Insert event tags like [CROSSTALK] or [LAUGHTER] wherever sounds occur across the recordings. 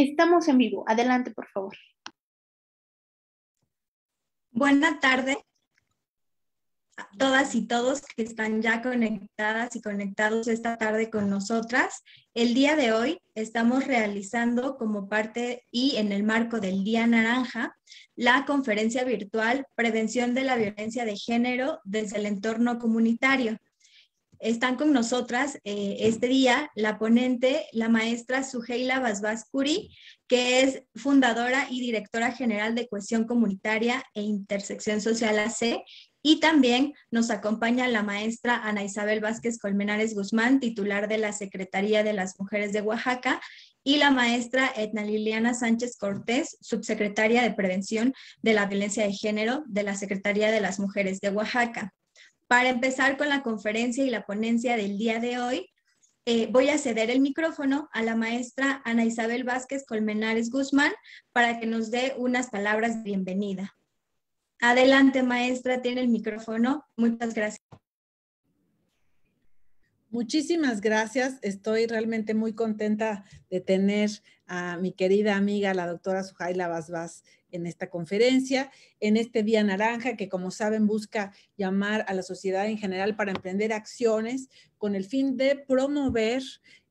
Estamos en vivo. Adelante, por favor. Buenas tardes a todas y todos que están ya conectadas y conectados esta tarde con nosotras. El día de hoy estamos realizando como parte y en el marco del Día Naranja la conferencia virtual Prevención de la Violencia de Género desde el entorno comunitario están con nosotras eh, este día la ponente, la maestra Suheila Basbás que es fundadora y directora general de Cohesión Comunitaria e Intersección Social AC. Y también nos acompaña la maestra Ana Isabel Vázquez Colmenares Guzmán, titular de la Secretaría de las Mujeres de Oaxaca, y la maestra Etna Liliana Sánchez Cortés, subsecretaria de Prevención de la Violencia de Género de la Secretaría de las Mujeres de Oaxaca. Para empezar con la conferencia y la ponencia del día de hoy, eh, voy a ceder el micrófono a la maestra Ana Isabel Vázquez Colmenares Guzmán para que nos dé unas palabras de bienvenida. Adelante, maestra, tiene el micrófono. Muchas gracias. Muchísimas gracias. Estoy realmente muy contenta de tener a mi querida amiga, la doctora Sujaila Vázquez en esta conferencia, en este Día Naranja, que como saben busca llamar a la sociedad en general para emprender acciones con el fin de promover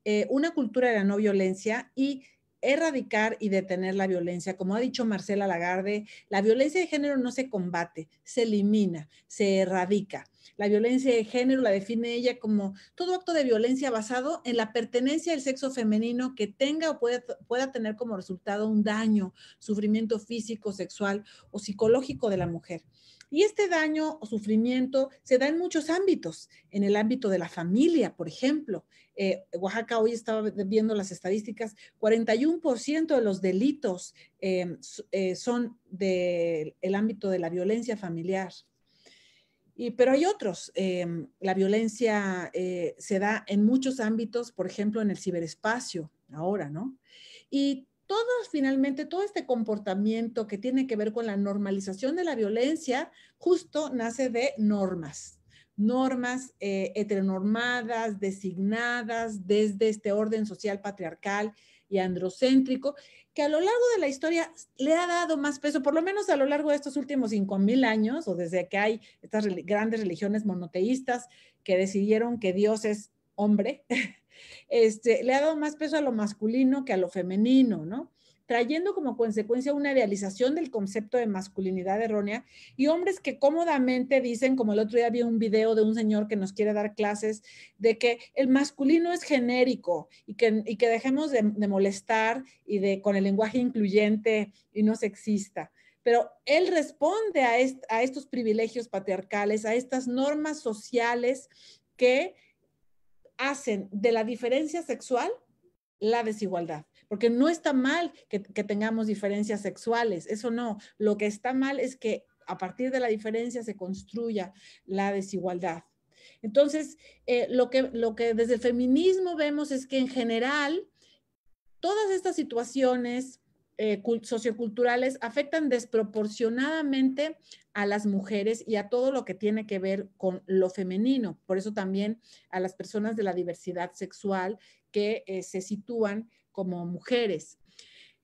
eh, una cultura de la no violencia y erradicar y detener la violencia. Como ha dicho Marcela Lagarde, la violencia de género no se combate, se elimina, se erradica. La violencia de género la define ella como todo acto de violencia basado en la pertenencia al sexo femenino que tenga o pueda, tener como resultado un daño, sufrimiento físico, sexual o psicológico de la mujer. Y este daño o sufrimiento se da en muchos ámbitos, en el ámbito de la familia, por ejemplo. Eh, Oaxaca hoy estaba viendo las estadísticas, 41% de los delitos eh, eh, son del ámbito de la violencia familiar pero hay otros. Em, la violencia eh, se da en muchos ámbitos, por ejemplo, en el ciberespacio, ahora, ¿no? Y todo, finalmente, todo este comportamiento que tiene que ver con la normalización de la violencia, justo nace de normas, normas eh, heteronormadas, designadas desde este orden social patriarcal y androcéntrico, que a lo largo de la historia le ha dado más peso, por lo menos a lo largo de estos últimos 5.000 años, o desde que hay estas grandes religiones monoteístas que decidieron que Dios es hombre, [LAUGHS] este, le ha dado más peso a lo masculino que a lo femenino, ¿no? trayendo como consecuencia una idealización del concepto de masculinidad errónea y hombres que cómodamente dicen, como el otro día había un video de un señor que nos quiere dar clases, de que el masculino es genérico y que, dejemos de, molestar y de con el lenguaje incluyente y no sexista pero él responde a, estos privilegios patriarcales, a estas normas sociales que hacen de la diferencia sexual la desigualdad porque no está mal que, tengamos diferencias sexuales, eso no, lo que está mal es que a partir de la diferencia se construya la desigualdad. Entonces, eh, lo, que, lo que desde el feminismo vemos es que en general todas estas situaciones eh, socioculturales afectan desproporcionadamente a las mujeres y a todo lo que tiene que ver con lo femenino. Por eso también a las personas de la diversidad sexual que eh, se sitúan como mujeres.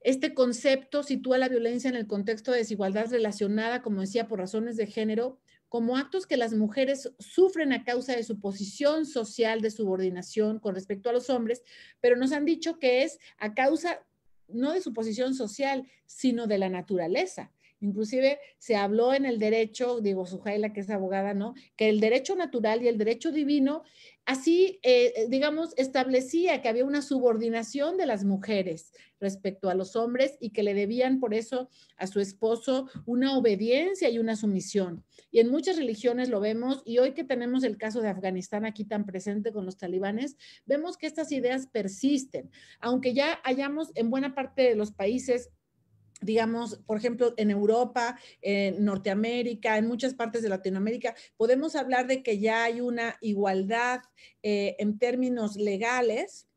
Este concepto sitúa la violencia en el contexto de desigualdad relacionada, como decía, por razones de género, como actos que las mujeres sufren a causa de su posición social de subordinación con respecto a los hombres, pero nos han dicho que es a causa no de su posición social, sino de la naturaleza. Inclusive se habló en el derecho, digo, Sujaila, que es abogada, ¿no? Que el derecho natural y el derecho divino, así, eh, eh, digamos, establecía que había una subordinación de las mujeres respecto a los hombres y que le debían por eso a su esposo una obediencia y una sumisión. Y en muchas religiones lo vemos y hoy que tenemos el caso de Afganistán aquí tan presente con los talibanes, vemos que estas ideas persisten, aunque ya hayamos en buena parte de los países digamos, por ejemplo, en Europa, en Norteamérica, en muchas partes de Latinoamérica, podemos hablar de que ya hay una igualdad eh, en términos legales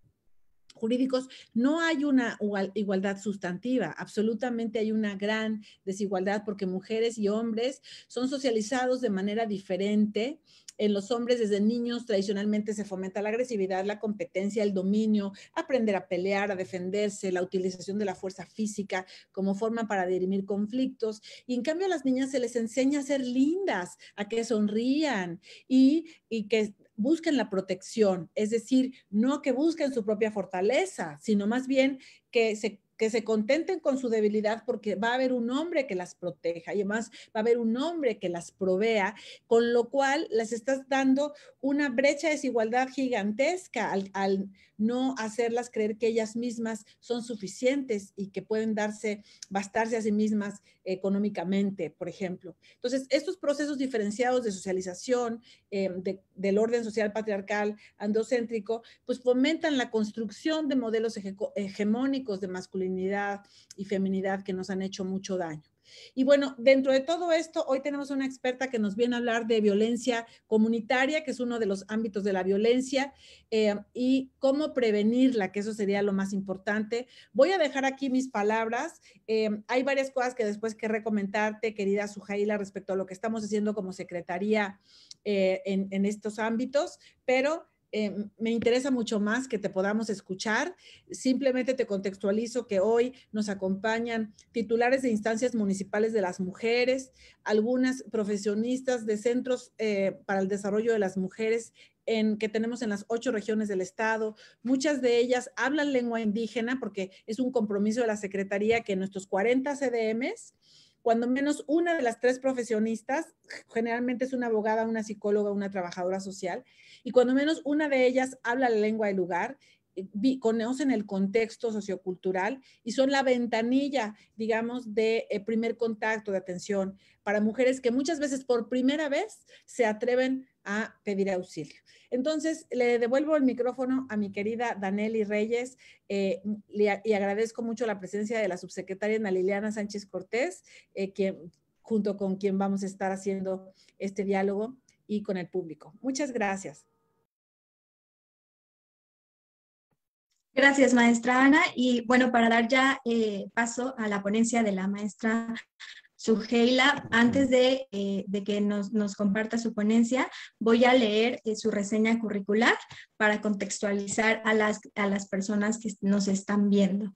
jurídicos, no hay una igualdad sustantiva, absolutamente hay una gran desigualdad porque mujeres y hombres son socializados de manera diferente, en los hombres desde niños tradicionalmente se fomenta la agresividad, la competencia, el dominio, aprender a pelear, a defenderse, la utilización de la fuerza física como forma para dirimir conflictos. Y en cambio a las niñas se les enseña a ser lindas, a que sonrían y, que busquen la protección, es decir, no que busquen su propia fortaleza, sino más bien que se que se contenten con su debilidad porque va a haber un hombre que las proteja y además va a haber un hombre que las provea, con lo cual les estás dando una brecha de desigualdad gigantesca al no hacerlas creer que ellas mismas son suficientes y que pueden darse, bastarse a sí mismas económicamente, por ejemplo. Entonces, estos procesos diferenciados de socialización eh, del orden social patriarcal andocéntrico, pues fomentan la construcción de modelos hegemónicos de masculinidad y feminidad que nos han hecho mucho daño. Y bueno, dentro de todo esto, hoy tenemos una experta que nos viene a hablar de violencia comunitaria, que es uno de los ámbitos de la violencia, eh, y cómo prevenirla, que eso sería lo más importante. Voy a dejar aquí mis palabras. Eh, hay varias cosas que después quiero comentarte, querida Sujaila, respecto a lo que estamos haciendo como secretaría eh, en estos ámbitos, pero Em, me interesa mucho más que te podamos escuchar. Simplemente te contextualizo que hoy nos acompañan titulares de instancias municipales de las mujeres, algunas profesionistas de centros eh, para el desarrollo de las mujeres que tenemos en las ocho regiones del estado. Muchas de ellas hablan lengua indígena porque es un compromiso de la Secretaría que nuestros 40 CDMs cuando menos una de las tres profesionistas, generalmente es una abogada, una psicóloga, una trabajadora social, y cuando menos una de ellas habla la lengua del lugar conocen el contexto sociocultural y son la ventanilla, digamos, de eh, primer contacto de atención para mujeres que muchas veces por primera vez se atreven a pedir auxilio. Entonces, le devuelvo el micrófono a mi querida Daneli Reyes eh, y agradezco mucho la presencia de la subsecretaria Ana Liliana Sánchez Cortés, eh, quien, junto con quien vamos a estar haciendo este diálogo y con el público. Muchas gracias. Gracias, maestra Ana. Y bueno, para dar ya eh, paso a la ponencia de la maestra Sugeila, antes de, eh, que nos, comparta su ponencia, voy a leer eh, su reseña curricular para contextualizar a las, a las personas que nos están viendo.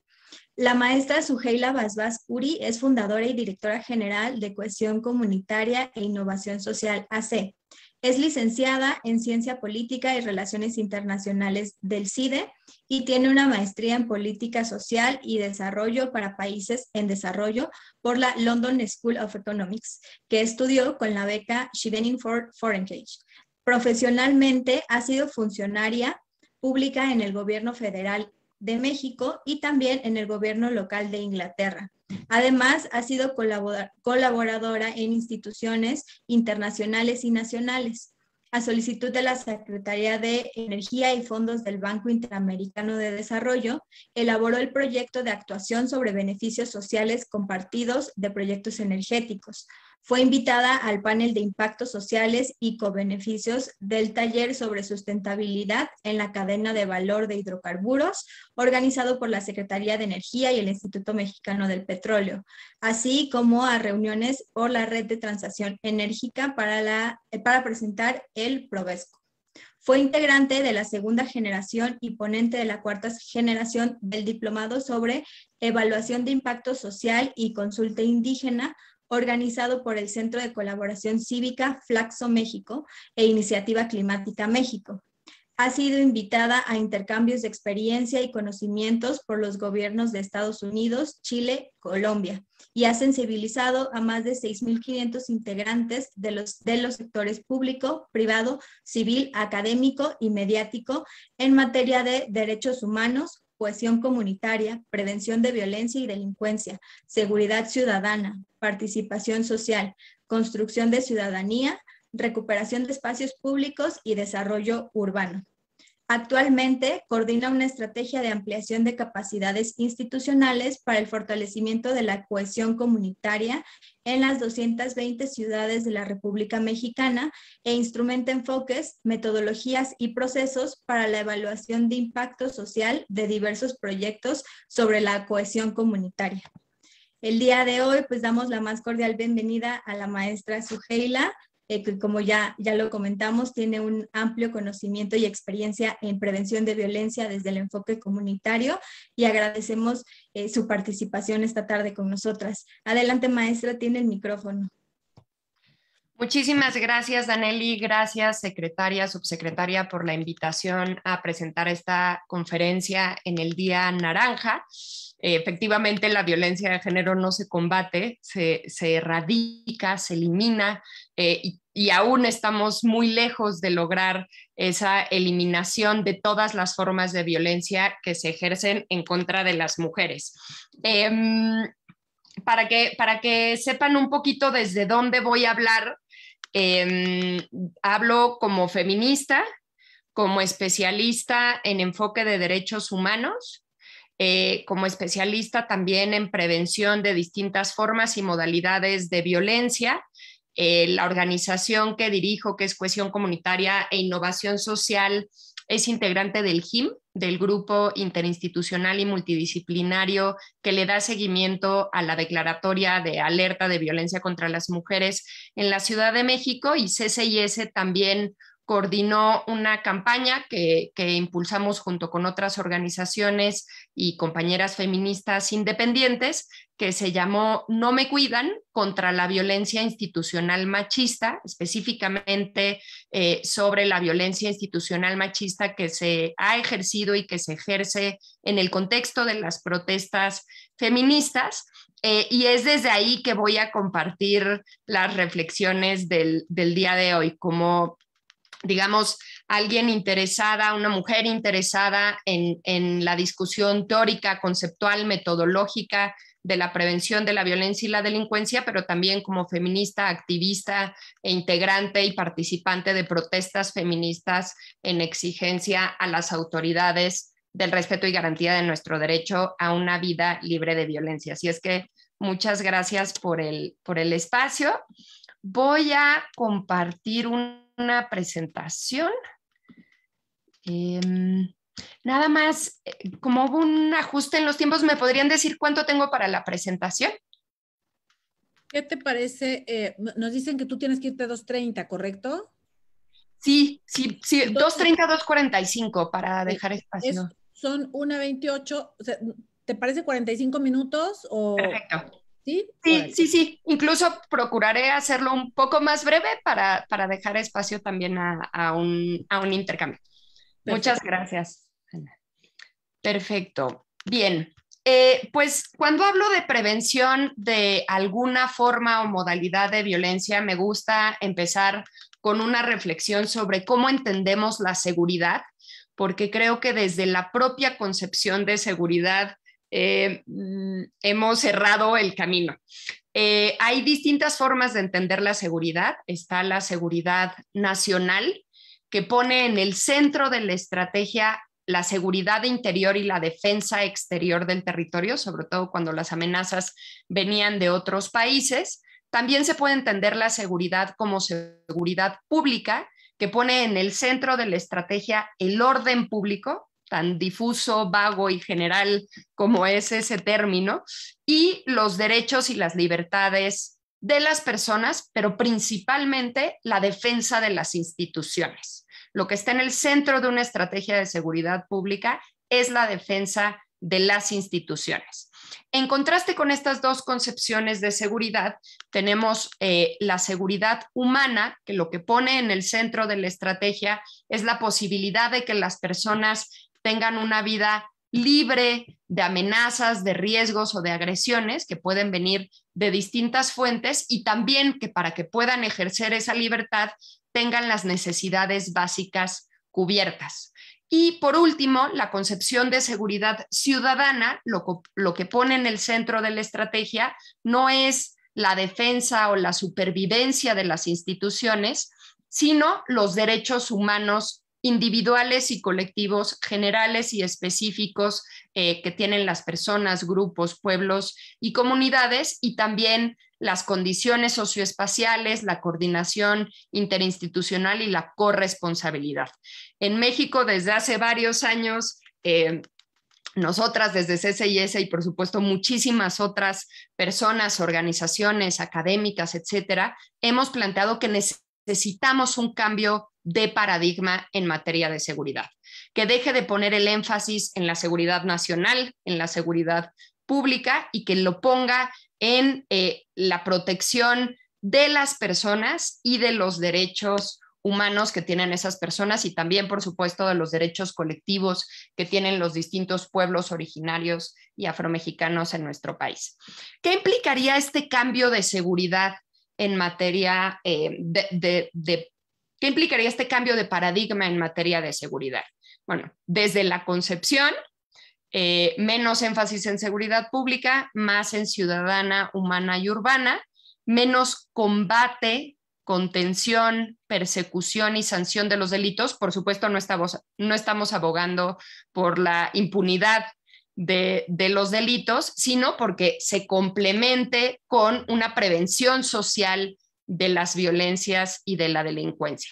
La maestra Sugeila Basbás Uri es fundadora y directora general de Cohesión Comunitaria e Innovación Social AC, es licenciada en Ciencia Política y Relaciones Internacionales del CIDE y tiene una maestría en Política Social y Desarrollo para Países en Desarrollo por la London School of Economics, que estudió con la beca for Foreign Cage. Profesionalmente ha sido funcionaria pública en el gobierno federal de México y también en el gobierno local de Inglaterra. Además, ha sido colaboradora en instituciones internacionales y nacionales. A solicitud de la Secretaría de Energía y Fondos del Banco Interamericano de Desarrollo, elaboró el proyecto de actuación sobre beneficios sociales compartidos de proyectos energéticos, fue invitada al panel de impactos sociales y cobeneficios del taller sobre sustentabilidad en la cadena de valor de hidrocarburos, organizado por la Secretaría de Energía y el Instituto Mexicano del Petróleo, así como a reuniones por la Red de Transacción Enérgica para, para presentar el Provesco. Fue integrante de la segunda generación y ponente de la cuarta generación del diplomado sobre evaluación de impacto social y consulta indígena organizado por el Centro de Colaboración Cívica Flaxo México e Iniciativa Climática México. Ha sido invitada a intercambios de experiencia y conocimientos por los gobiernos de Estados Unidos, Chile, Colombia y ha sensibilizado a más de 6.500 integrantes de los, de los sectores público, privado, civil, académico y mediático en materia de derechos humanos, cohesión comunitaria, prevención de violencia y delincuencia, seguridad ciudadana, participación social, construcción de ciudadanía, recuperación de espacios públicos y desarrollo urbano. Actualmente coordina una estrategia de ampliación de capacidades institucionales para el fortalecimiento de la cohesión comunitaria en las 220 ciudades de la República Mexicana e instrumenta enfoques, metodologías y procesos para la evaluación de impacto social de diversos proyectos sobre la cohesión comunitaria. El día de hoy, pues damos la más cordial bienvenida a la maestra Sugeila eh, que como ya, ya lo comentamos, tiene un amplio conocimiento y experiencia en prevención de violencia desde el enfoque comunitario y agradecemos eh, su participación esta tarde con nosotras. Adelante, maestra, tiene el micrófono. Muchísimas gracias, Daneli. Gracias, secretaria, subsecretaria, por la invitación a presentar esta conferencia en el Día Naranja. Eh, efectivamente, la violencia de género no se combate, se, se erradica, se elimina y y aún estamos muy lejos de lograr esa eliminación de todas las formas de violencia que se ejercen en contra de las mujeres. Em, para, que, sepan un poquito desde dónde voy a hablar, em, hablo como feminista, como especialista en enfoque de derechos humanos, eh, como especialista también en prevención de distintas formas y modalidades de violencia eh, la organización que dirijo, que es Cohesión Comunitaria e Innovación Social, es integrante del GIM, del grupo interinstitucional y multidisciplinario que le da seguimiento a la declaratoria de alerta de violencia contra las mujeres en la Ciudad de México y CCIS también coordinó una campaña que, impulsamos junto con otras organizaciones y compañeras feministas independientes que se llamó No me cuidan contra la violencia institucional machista, específicamente eh, sobre la violencia institucional machista que se ha ejercido y que se ejerce en el contexto de las protestas feministas. Eh, y es desde ahí que voy a compartir las reflexiones del, del día de hoy, como digamos, alguien interesada, una mujer interesada en, la discusión teórica, conceptual, metodológica de la prevención de la violencia y la delincuencia, pero también como feminista, activista e integrante y participante de protestas feministas en exigencia a las autoridades del respeto y garantía de nuestro derecho a una vida libre de violencia. Así es que muchas gracias por el, por el espacio. Voy a compartir un una presentación. Em, nada más, eh, como hubo un ajuste en los tiempos, ¿me podrían decir cuánto tengo para la presentación? ¿Qué te parece? Eh, nos dicen que tú tienes que irte a 2.30, ¿correcto? Sí, sí, sí, 2.30, 2.45 para dejar espacio. son 1.28, o ¿te parece 45 minutos Perfecto. Sí, sí, sí, Incluso procuraré hacerlo un poco más breve para, dejar espacio también a, un, intercambio. Muchas gracias. Perfecto. Bien. Eh, pues cuando hablo de prevención de alguna forma o modalidad de violencia, me gusta empezar con una reflexión sobre cómo entendemos la seguridad, porque creo que desde la propia concepción de seguridad eh, mm, hemos cerrado el camino. Eh, hay distintas formas de entender la seguridad. Está la seguridad nacional, que pone en el centro de la estrategia la seguridad interior y la defensa exterior del territorio, sobre todo cuando las amenazas venían de otros países. También se puede entender la seguridad como seguridad pública, que pone en el centro de la estrategia el orden público, tan difuso, vago y general como es ese término, y los derechos y las libertades de las personas, pero principalmente la defensa de las instituciones. Lo que está en el centro de una estrategia de seguridad pública es la defensa de las instituciones. En contraste con estas dos concepciones de seguridad, tenemos eh, la seguridad humana, que lo que pone en el centro de la estrategia es la posibilidad de que las personas tengan una vida libre de amenazas, de riesgos o de agresiones que pueden venir de distintas fuentes y también que para que puedan ejercer esa libertad tengan las necesidades básicas cubiertas. Y por último, la concepción de seguridad ciudadana, lo, que pone en el centro de la estrategia no es la defensa o la supervivencia de las instituciones, sino los derechos humanos individuales y colectivos generales y específicos eh, que tienen las personas, grupos, pueblos y comunidades, y también las condiciones socioespaciales, la coordinación interinstitucional y la corresponsabilidad. En México, desde hace varios años, eh, nosotras desde CCIS y por supuesto muchísimas otras personas, organizaciones académicas, etcétera, hemos planteado que necesitamos un cambio de paradigma en materia de seguridad, que deje de poner el énfasis en la seguridad nacional, en la seguridad pública y que lo ponga en eh, la protección de las personas y de los derechos humanos que tienen esas personas y también, por supuesto, de los derechos colectivos que tienen los distintos pueblos originarios y afromexicanos en nuestro país. ¿Qué implicaría este cambio de seguridad en materia eh, de, de, de, ¿Qué implicaría este cambio de paradigma en materia de seguridad? Bueno, desde la concepción, eh, menos énfasis en seguridad pública, más en ciudadana, humana y urbana, menos combate, contención, persecución y sanción de los delitos. Por supuesto, no estamos, abogando por la impunidad de, los delitos, sino porque se complemente con una prevención social de las violencias y de la delincuencia.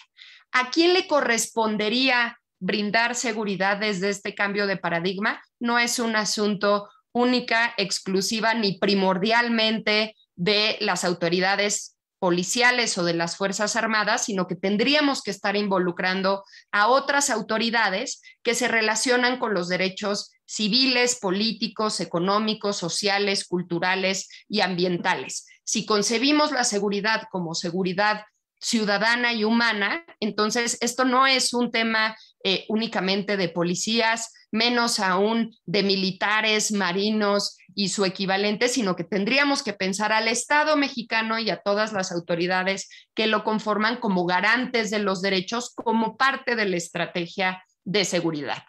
¿A quién le correspondería brindar seguridad desde este cambio de paradigma? No es un asunto única, exclusiva ni primordialmente de las autoridades policiales o de las Fuerzas Armadas, sino que tendríamos que estar involucrando a otras autoridades que se relacionan con los derechos civiles, políticos, económicos, sociales, culturales y ambientales. Si concebimos la seguridad como seguridad ciudadana y humana, entonces esto no es un tema eh, únicamente de policías, menos aún de militares, marinos y su equivalente, sino que tendríamos que pensar al Estado mexicano y a todas las autoridades que lo conforman como garantes de los derechos, como parte de la estrategia de seguridad.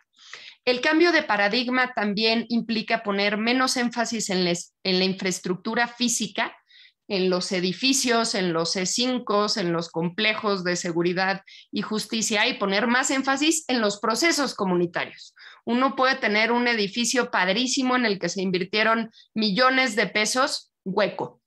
El cambio de paradigma también implica poner menos énfasis en la infraestructura física en los edificios, en los C5, en los complejos de seguridad y justicia y poner más énfasis en los procesos comunitarios. Uno puede tener un edificio padrísimo en el que se invirtieron millones de pesos hueco,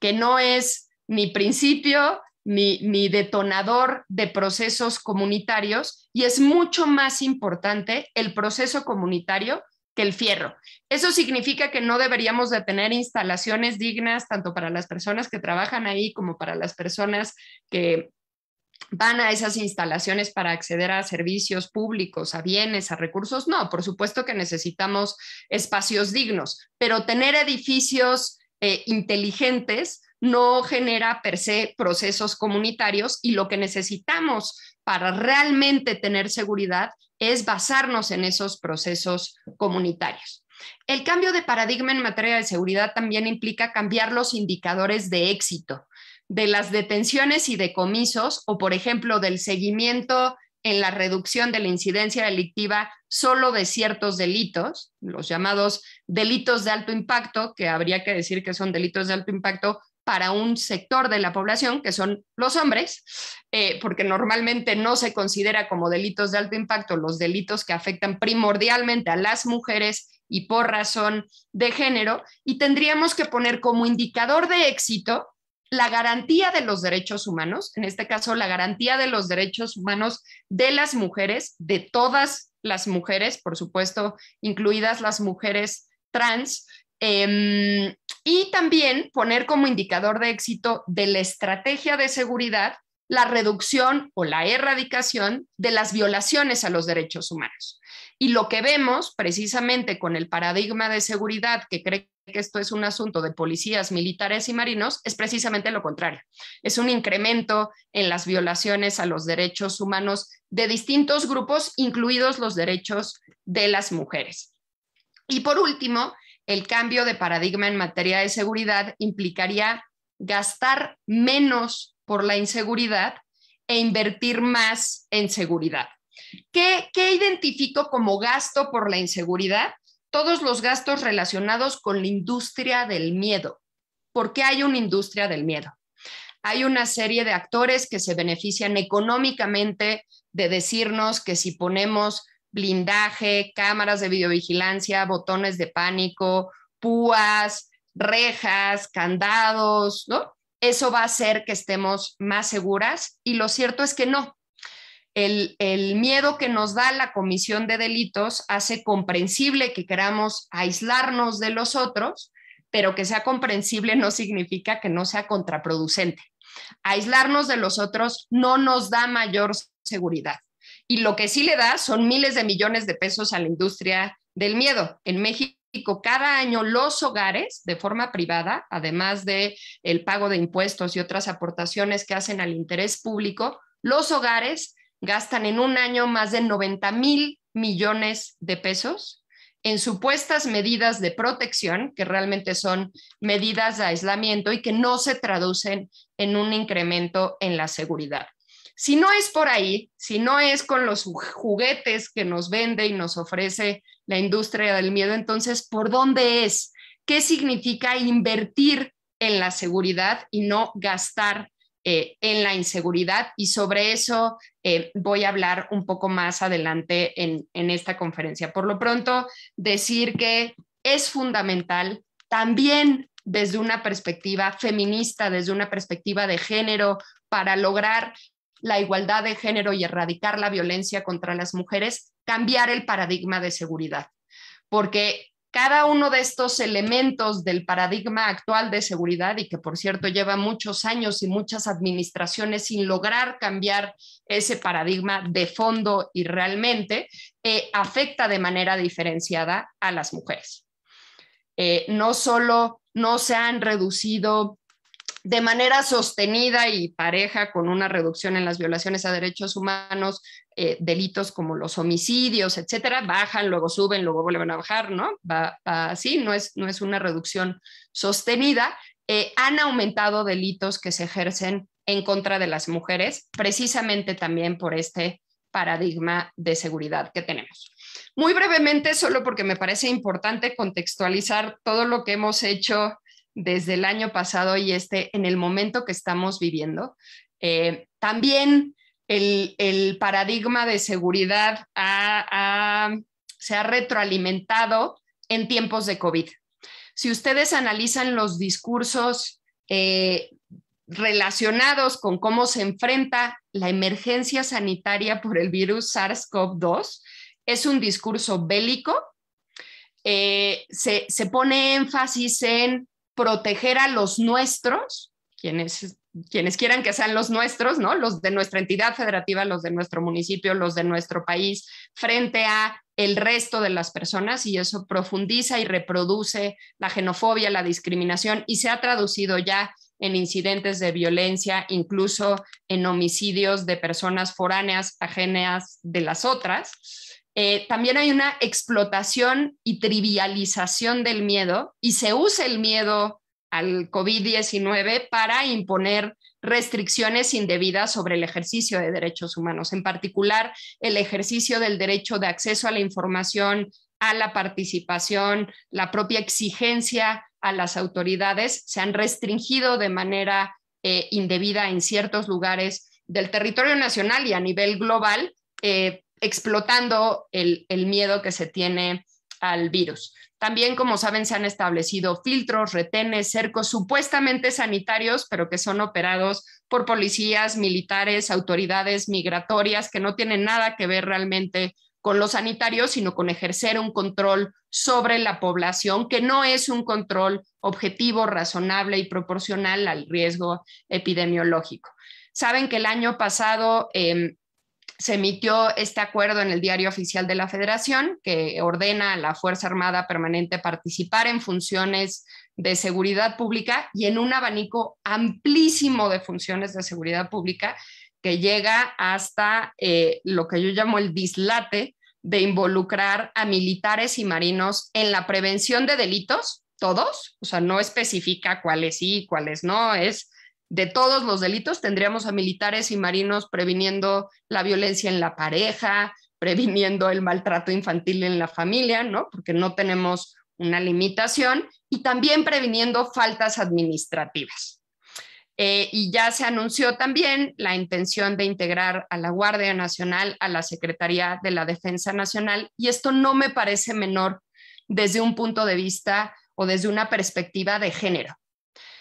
que no es ni principio ni, ni detonador de procesos comunitarios y es mucho más importante el proceso comunitario que el fierro. Eso significa que no deberíamos de tener instalaciones dignas tanto para las personas que trabajan ahí como para las personas que van a esas instalaciones para acceder a servicios públicos, a bienes, a recursos. No, por supuesto que necesitamos espacios dignos, pero tener edificios eh, inteligentes no genera per se procesos comunitarios y lo que necesitamos para realmente tener seguridad es basarnos en esos procesos comunitarios. El cambio de paradigma en materia de seguridad también implica cambiar los indicadores de éxito de las detenciones y decomisos o, por ejemplo, del seguimiento en la reducción de la incidencia delictiva solo de ciertos delitos, los llamados delitos de alto impacto, que habría que decir que son delitos de alto impacto para un sector de la población, que son los hombres, eh, porque normalmente no se considera como delitos de alto impacto los delitos que afectan primordialmente a las mujeres y por razón de género, y tendríamos que poner como indicador de éxito la garantía de los derechos humanos, en este caso la garantía de los derechos humanos de las mujeres, de todas las mujeres, por supuesto, incluidas las mujeres trans, Em, y también poner como indicador de éxito de la estrategia de seguridad la reducción o la erradicación de las violaciones a los derechos humanos. Y lo que vemos precisamente con el paradigma de seguridad que cree que esto es un asunto de policías, militares y marinos, es precisamente lo contrario. Es un incremento en las violaciones a los derechos humanos de distintos grupos, incluidos los derechos de las mujeres. Y por último, el cambio de paradigma en materia de seguridad implicaría gastar menos por la inseguridad e invertir más en seguridad. ¿Qué, identifico como gasto por la inseguridad? Todos los gastos relacionados con la industria del miedo. ¿Por qué hay una industria del miedo? Hay una serie de actores que se benefician económicamente de decirnos que si ponemos blindaje, cámaras de videovigilancia, botones de pánico, púas, rejas, candados, ¿no? Eso va a hacer que estemos más seguras y lo cierto es que no. El, el miedo que nos da la comisión de delitos hace comprensible que queramos aislarnos de los otros, pero que sea comprensible no significa que no sea contraproducente. Aislarnos de los otros no nos da mayor seguridad y lo que sí le da son miles de millones de pesos a la industria del miedo. En México, cada año los hogares, de forma privada, además de el pago de impuestos y otras aportaciones que hacen al interés público, los hogares gastan en un año más de 90 mil millones de pesos en supuestas medidas de protección, que realmente son medidas de aislamiento y que no se traducen en un incremento en la seguridad. Si no es por ahí, si no es con los juguetes que nos vende y nos ofrece la industria del miedo, entonces, ¿por dónde es? ¿Qué significa invertir en la seguridad y no gastar eh, en la inseguridad? Y sobre eso eh, voy a hablar un poco más adelante en, en esta conferencia. Por lo pronto, decir que es fundamental también desde una perspectiva feminista, desde una perspectiva de género, para lograr la igualdad de género y erradicar la violencia contra las mujeres, cambiar el paradigma de seguridad. Porque cada uno de estos elementos del paradigma actual de seguridad y que por cierto lleva muchos años y muchas administraciones sin lograr cambiar ese paradigma de fondo y realmente eh, afecta de manera diferenciada a las mujeres. Eh, no solo no se han reducido de manera sostenida y pareja con una reducción en las violaciones a derechos humanos, eh, delitos como los homicidios, etcétera, bajan, luego suben, luego vuelven a bajar, ¿no? Va, así, no es, no es una reducción sostenida. Eh, han aumentado delitos que se ejercen en contra de las mujeres, precisamente también por este paradigma de seguridad que tenemos. Muy brevemente, solo porque me parece importante contextualizar todo lo que hemos hecho desde el año pasado y este en el momento que estamos viviendo. Eh, también el, paradigma de seguridad se ha retroalimentado en tiempos de COVID. Si ustedes analizan los discursos eh, relacionados con cómo se enfrenta la emergencia sanitaria por el virus SARS-CoV-2, es un discurso bélico. Eh, se pone énfasis en proteger a los nuestros, quienes, quienes quieran que sean los nuestros, ¿no? Los de nuestra entidad federativa, los de nuestro municipio, los de nuestro país, frente a el resto de las personas y eso profundiza y reproduce la xenofobia, la discriminación y se ha traducido ya en incidentes de violencia, incluso en homicidios de personas foráneas, ajenas de las otras. Eh, también hay una explotación y trivialización del miedo y se usa el miedo al COVID-19 para imponer restricciones indebidas sobre el ejercicio de derechos humanos, en particular el ejercicio del derecho de acceso a la información, a la participación, la propia exigencia a las autoridades, se han restringido de manera eh, indebida en ciertos lugares del territorio nacional y a nivel global. Eh, explotando el, miedo que se tiene al virus. También, como saben, se han establecido filtros, retenes, cercos supuestamente sanitarios, pero que son operados por policías, militares, autoridades migratorias, que no tienen nada que ver realmente con los sanitarios, sino con ejercer un control sobre la población, que no es un control objetivo, razonable y proporcional al riesgo epidemiológico. Saben que el año pasado em, se emitió este acuerdo en el Diario Oficial de la Federación que ordena a la Fuerza Armada Permanente participar en funciones de seguridad pública y en un abanico amplísimo de funciones de seguridad pública que llega hasta eh, lo que yo llamo el dislate de involucrar a militares y marinos en la prevención de delitos, todos, o sea, no especifica cuáles sí, cuáles no, es de todos los delitos, tendríamos a militares y marinos previniendo la violencia en la pareja, previniendo el maltrato infantil en la familia, Porque no tenemos una limitación y también previniendo faltas administrativas. Eh, y ya se anunció también la intención de integrar a la Guardia Nacional a la Secretaría de la Defensa Nacional y esto no me parece menor desde un punto de vista o desde una perspectiva de género,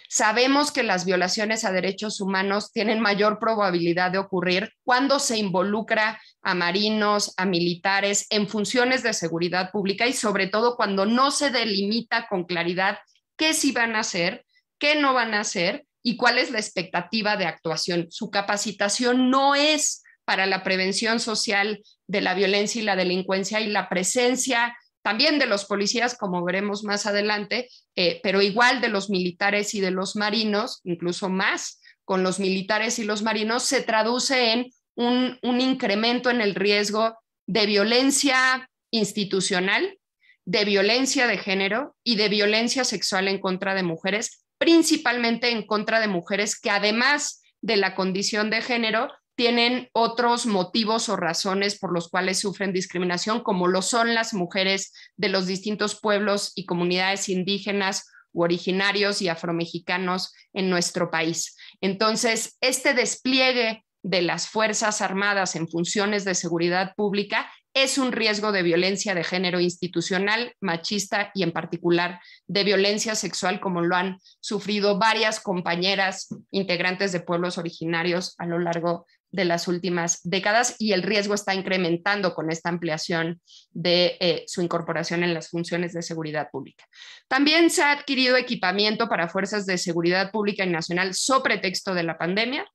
Sabemos que las violaciones a derechos humanos tienen mayor probabilidad de ocurrir cuando se involucra a marinos, a militares, en funciones de seguridad pública y sobre todo cuando no se delimita con claridad qué sí van a hacer, qué no van a hacer y cuál es la expectativa de actuación. Su capacitación no es para la prevención social de la violencia y la delincuencia y la presencia también de los policías, como veremos más adelante, eh, pero igual de los militares y de los marinos, incluso más con los militares y los marinos, se traduce en un incremento en el riesgo de violencia institucional, de violencia de género y de violencia sexual en contra de mujeres, principalmente en contra de mujeres que además de la condición de género tienen otros motivos o razones por los cuales sufren discriminación, como lo son las mujeres de los distintos pueblos y comunidades indígenas u originarios y afromexicanos en nuestro país. Entonces, este despliegue de las Fuerzas Armadas en funciones de seguridad pública es un riesgo de violencia de género institucional, machista y en particular de violencia sexual, como lo han sufrido varias compañeras integrantes de pueblos originarios a lo largo de de las últimas décadas y el riesgo está incrementando con esta ampliación de eh, su incorporación en las funciones de seguridad pública. También se ha adquirido equipamiento para fuerzas de seguridad pública y nacional sobre pretexto de la pandemia.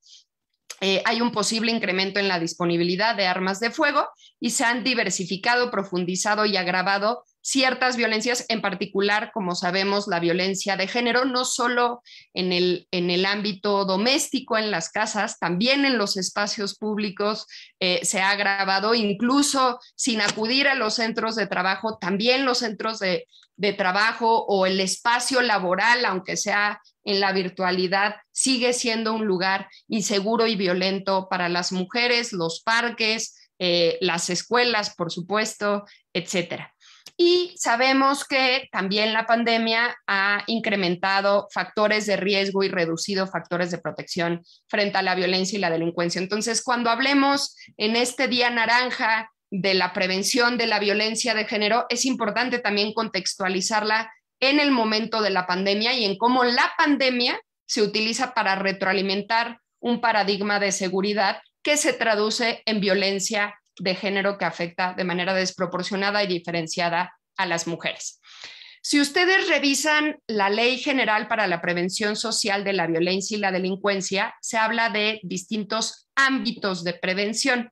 Eh, hay un posible incremento en la disponibilidad de armas de fuego y se han diversificado, profundizado y agravado ciertas violencias, en particular, como sabemos, la violencia de género, no solo en el, ámbito doméstico, en las casas, también en los espacios públicos eh, se ha agravado, incluso sin acudir a los centros de trabajo, también los centros de, trabajo o el espacio laboral, aunque sea en la virtualidad, sigue siendo un lugar inseguro y violento para las mujeres, los parques, eh, las escuelas, por supuesto, etcétera. Y sabemos que también la pandemia ha incrementado factores de riesgo y reducido factores de protección frente a la violencia y la delincuencia. Entonces, cuando hablemos en este día naranja de la prevención de la violencia de género, es importante también contextualizarla en el momento de la pandemia y en cómo la pandemia se utiliza para retroalimentar un paradigma de seguridad que se traduce en violencia de género que afecta de manera desproporcionada y diferenciada a las mujeres. Si ustedes revisan la Ley General para la Prevención Social de la Violencia y la Delincuencia, se habla de distintos ámbitos de prevención.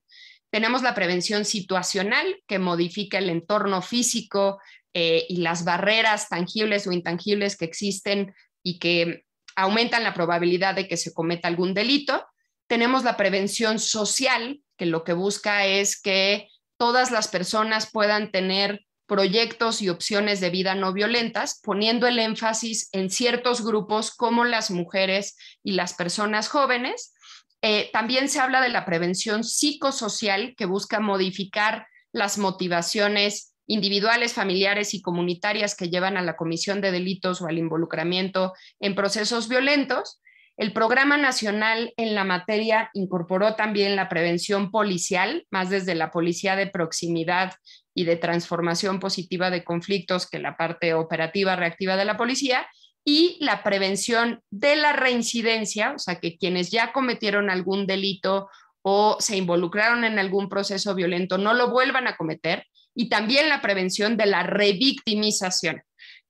Tenemos la prevención situacional, que modifica el entorno físico eh, y las barreras tangibles o intangibles que existen y que aumentan la probabilidad de que se cometa algún delito. Tenemos la prevención social, que lo que busca es que todas las personas puedan tener proyectos y opciones de vida no violentas, poniendo el énfasis en ciertos grupos como las mujeres y las personas jóvenes. Eh, también se habla de la prevención psicosocial que busca modificar las motivaciones individuales, familiares y comunitarias que llevan a la comisión de delitos o al involucramiento en procesos violentos. El Programa Nacional en la materia incorporó también la prevención policial, más desde la policía de proximidad y de transformación positiva de conflictos que la parte operativa reactiva de la policía, y la prevención de la reincidencia, o sea, que quienes ya cometieron algún delito o se involucraron en algún proceso violento no lo vuelvan a cometer, y también la prevención de la revictimización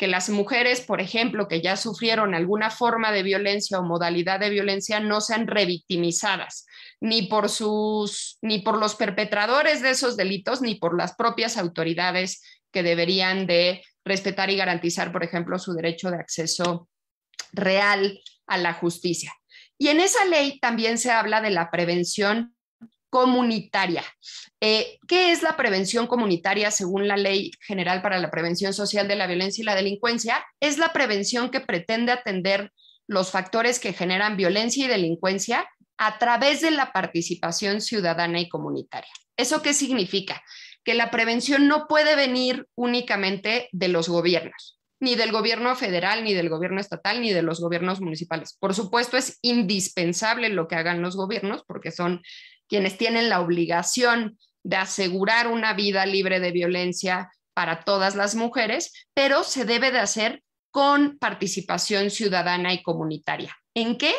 que las mujeres, por ejemplo, que ya sufrieron alguna forma de violencia o modalidad de violencia, no sean revictimizadas, ni por, sus, ni por los perpetradores de esos delitos, ni por las propias autoridades que deberían de respetar y garantizar, por ejemplo, su derecho de acceso real a la justicia. Y en esa ley también se habla de la prevención comunitaria. Eh, ¿Qué es la prevención comunitaria según la Ley General para la Prevención Social de la Violencia y la Delincuencia? Es la prevención que pretende atender los factores que generan violencia y delincuencia a través de la participación ciudadana y comunitaria. ¿Eso qué significa? Que la prevención no puede venir únicamente de los gobiernos, ni del gobierno federal, ni del gobierno estatal, ni de los gobiernos municipales. Por supuesto, es indispensable lo que hagan los gobiernos porque son quienes tienen la obligación de asegurar una vida libre de violencia para todas las mujeres, pero se debe de hacer con participación ciudadana y comunitaria. ¿En qué?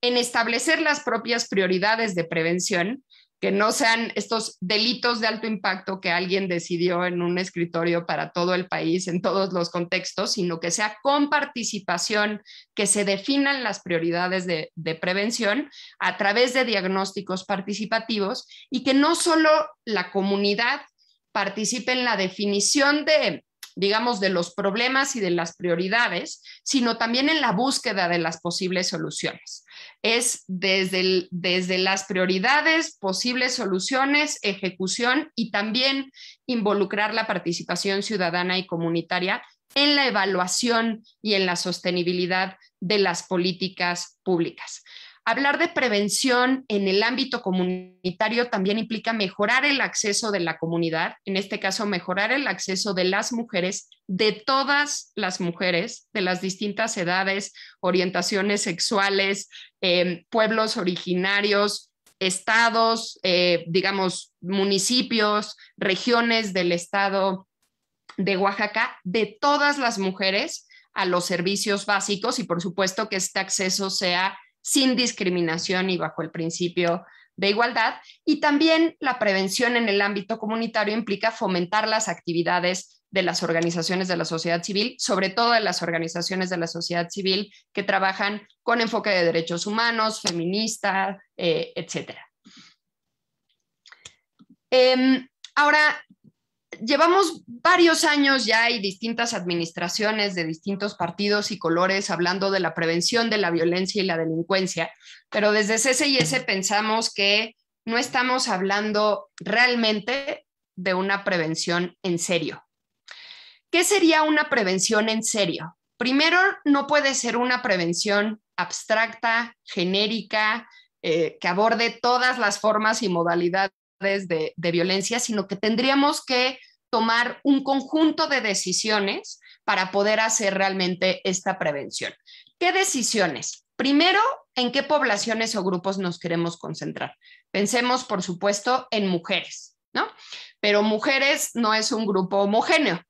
En establecer las propias prioridades de prevención, que no sean estos delitos de alto impacto que alguien decidió en un escritorio para todo el país, en todos los contextos, sino que sea con participación, que se definan las prioridades de, prevención a través de diagnósticos participativos y que no solo la comunidad participe en la definición de, digamos, de los problemas y de las prioridades, sino también en la búsqueda de las posibles soluciones es desde, desde las prioridades, posibles soluciones, ejecución y también involucrar la participación ciudadana y comunitaria en la evaluación y en la sostenibilidad de las políticas públicas. Hablar de prevención en el ámbito comunitario también implica mejorar el acceso de la comunidad, en este caso mejorar el acceso de las mujeres, de todas las mujeres, de las distintas edades, orientaciones sexuales, em, pueblos originarios, estados, eh, digamos, municipios, regiones del estado de Oaxaca, de todas las mujeres a los servicios básicos y por supuesto que este acceso sea sin discriminación y bajo el principio de igualdad. Y también la prevención en el ámbito comunitario implica fomentar las actividades de las organizaciones de la sociedad civil, sobre todo de las organizaciones de la sociedad civil que trabajan con enfoque de derechos humanos, feminista, etc. Eh, etcétera. Em, ahora, llevamos varios años ya y distintas administraciones de distintos partidos y colores hablando de la prevención de la violencia y la delincuencia, pero desde CCIS pensamos que no estamos hablando realmente de una prevención en serio. ¿Qué sería una prevención en serio? Primero, no puede ser una prevención abstracta, genérica, eh, que aborde todas las formas y modalidades de, violencia, sino que tendríamos que tomar un conjunto de decisiones para poder hacer realmente esta prevención. ¿Qué decisiones? Primero, ¿en qué poblaciones o grupos nos queremos concentrar? Pensemos, por supuesto, en mujeres, ¿no? Pero mujeres no es un grupo homogéneo.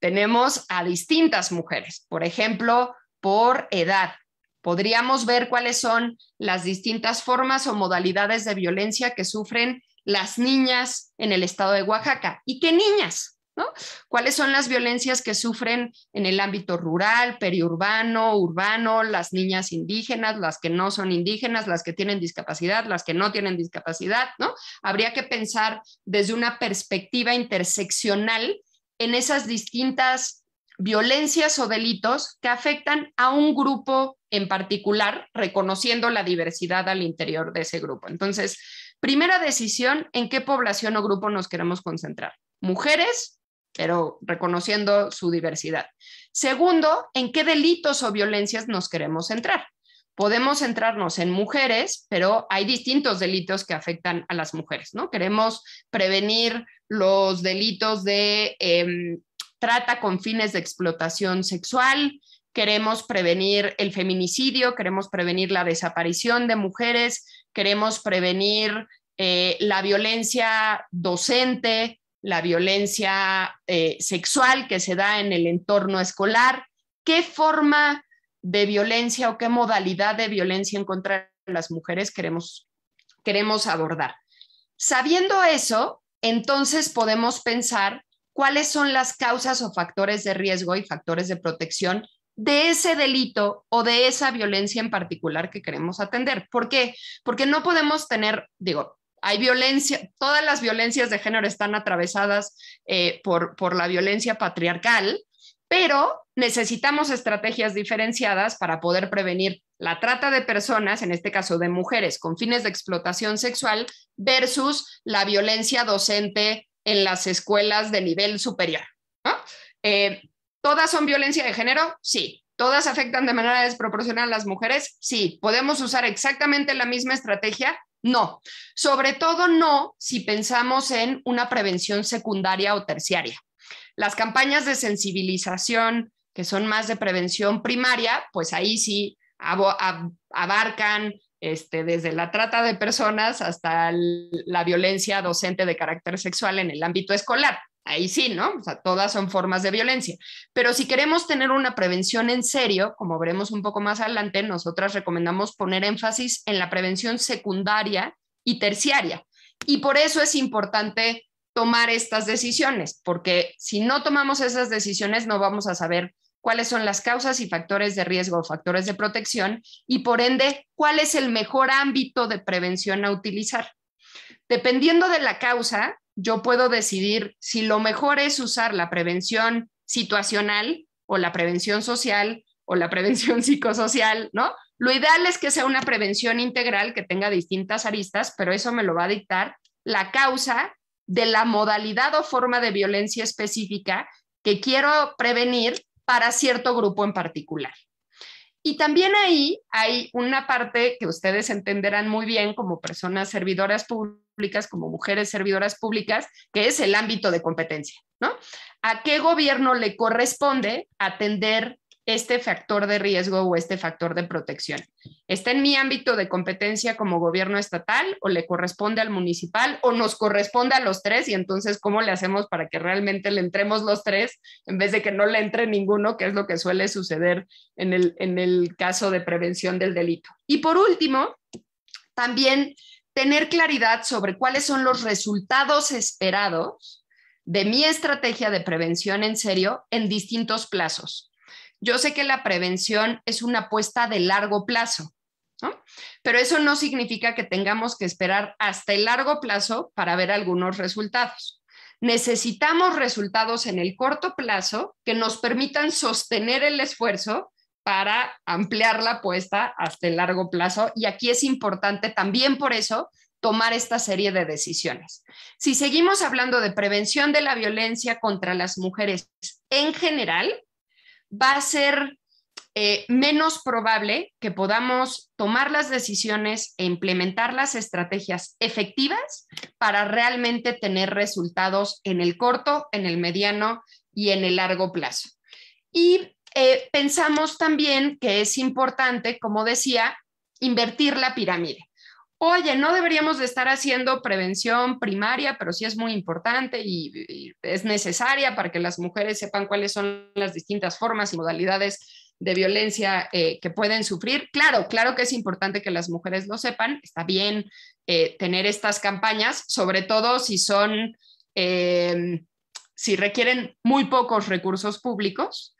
Tenemos a distintas mujeres, por ejemplo, por edad. Podríamos ver cuáles son las distintas formas o modalidades de violencia que sufren las niñas en el estado de Oaxaca. ¿Y qué niñas? ¿no? ¿Cuáles son las violencias que sufren en el ámbito rural, periurbano, urbano, las niñas indígenas, las que no son indígenas, las que tienen discapacidad, las que no tienen discapacidad? ¿no? Habría que pensar desde una perspectiva interseccional en esas distintas violencias o delitos que afectan a un grupo en particular, reconociendo la diversidad al interior de ese grupo. Entonces, Primera decisión, ¿en qué población o grupo nos queremos concentrar? Mujeres, pero reconociendo su diversidad. Segundo, ¿en qué delitos o violencias nos queremos centrar? Podemos centrarnos en mujeres, pero hay distintos delitos que afectan a las mujeres, ¿no? Queremos prevenir los delitos de em, trata con fines de explotación sexual, queremos prevenir el feminicidio, queremos prevenir la desaparición de mujeres, queremos prevenir eh, la violencia docente, la violencia eh, sexual que se da en el entorno escolar. ¿Qué forma de violencia o qué modalidad de violencia en contra de las mujeres queremos, queremos abordar? Sabiendo eso, entonces podemos pensar cuáles son las causas o factores de riesgo y factores de protección de ese delito o de esa violencia en particular que queremos atender. ¿Por qué? Porque no podemos tener, digo, hay violencia, todas las violencias de género están atravesadas eh, por, por la violencia patriarcal, pero necesitamos estrategias diferenciadas para poder prevenir la trata de personas, en este caso de mujeres, con fines de explotación sexual versus la violencia docente en las escuelas de nivel superior. ¿no? Eh, ¿Todas son violencia de género? Sí. ¿Todas afectan de manera desproporcionada a las mujeres? Sí. ¿Podemos usar exactamente la misma estrategia? No. Sobre todo no si pensamos en una prevención secundaria o terciaria. Las campañas de sensibilización, que son más de prevención primaria, pues ahí sí abarcan este, desde la trata de personas hasta la violencia docente de carácter sexual en el ámbito escolar ahí sí, ¿no? O sea, todas son formas de violencia. Pero si queremos tener una prevención en serio, como veremos un poco más adelante, nosotras recomendamos poner énfasis en la prevención secundaria y terciaria. Y por eso es importante tomar estas decisiones, porque si no tomamos esas decisiones no vamos a saber cuáles son las causas y factores de riesgo o factores de protección y por ende cuál es el mejor ámbito de prevención a utilizar. Dependiendo de la causa, yo puedo decidir si lo mejor es usar la prevención situacional o la prevención social o la [LAUGHS] prevención psicosocial, ¿no? Lo ideal es que sea una prevención integral que tenga distintas aristas, pero eso me lo va a dictar la causa de la modalidad o forma de violencia específica que quiero prevenir para cierto grupo en particular. Y también ahí hay una parte que ustedes entenderán muy bien como personas servidoras públicas públicas, como mujeres servidoras públicas, que es el ámbito de competencia, ¿no? ¿A qué gobierno le corresponde atender este factor de riesgo o este factor de protección? ¿Está en mi ámbito de competencia como gobierno estatal o le corresponde al municipal o nos corresponde a los tres? Y entonces, ¿cómo le hacemos para que realmente le entremos los tres en vez de que no le entre ninguno, que es lo que suele suceder en el, en el caso de prevención del delito? Y por último, también tener claridad sobre cuáles son los resultados esperados de mi estrategia de prevención en serio en distintos plazos. Yo sé que la prevención es una apuesta de largo plazo, pero eso no significa que tengamos que esperar hasta el largo plazo para ver algunos resultados. Necesitamos resultados en el corto plazo que nos permitan sostener el esfuerzo para ampliar la apuesta hasta el largo plazo. Y aquí es importante también por eso tomar esta serie de decisiones. Si seguimos hablando de prevención de la violencia contra las mujeres en general, va a ser eh, menos probable que podamos tomar las decisiones e implementar las estrategias efectivas para realmente tener resultados en el corto, en el mediano y en el largo plazo. Y eh, pensamos también que es importante, como decía, invertir la pirámide. Oye, no deberíamos de estar haciendo prevención primaria, pero sí es muy importante y, es necesaria para que las mujeres sepan cuáles son las distintas formas y modalidades de violencia eh, que pueden sufrir. Claro, claro que es importante que las mujeres lo sepan, está bien eh, tener estas campañas, sobre todo si son, si requieren muy pocos recursos públicos,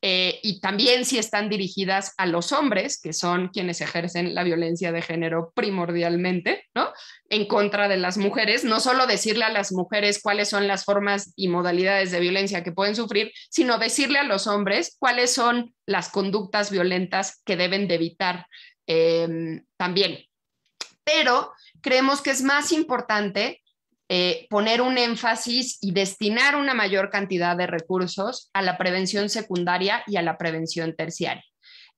eh, y también si están dirigidas a los hombres, que son quienes ejercen la violencia de género primordialmente, ¿no? En contra de las mujeres, no solo decirle a las mujeres cuáles son las formas y modalidades de violencia que pueden sufrir, sino decirle a los hombres cuáles son las conductas violentas que deben de evitar eh, también. Pero creemos que es más importante eh, poner un énfasis y destinar una mayor cantidad de recursos a la prevención secundaria y a la prevención terciaria.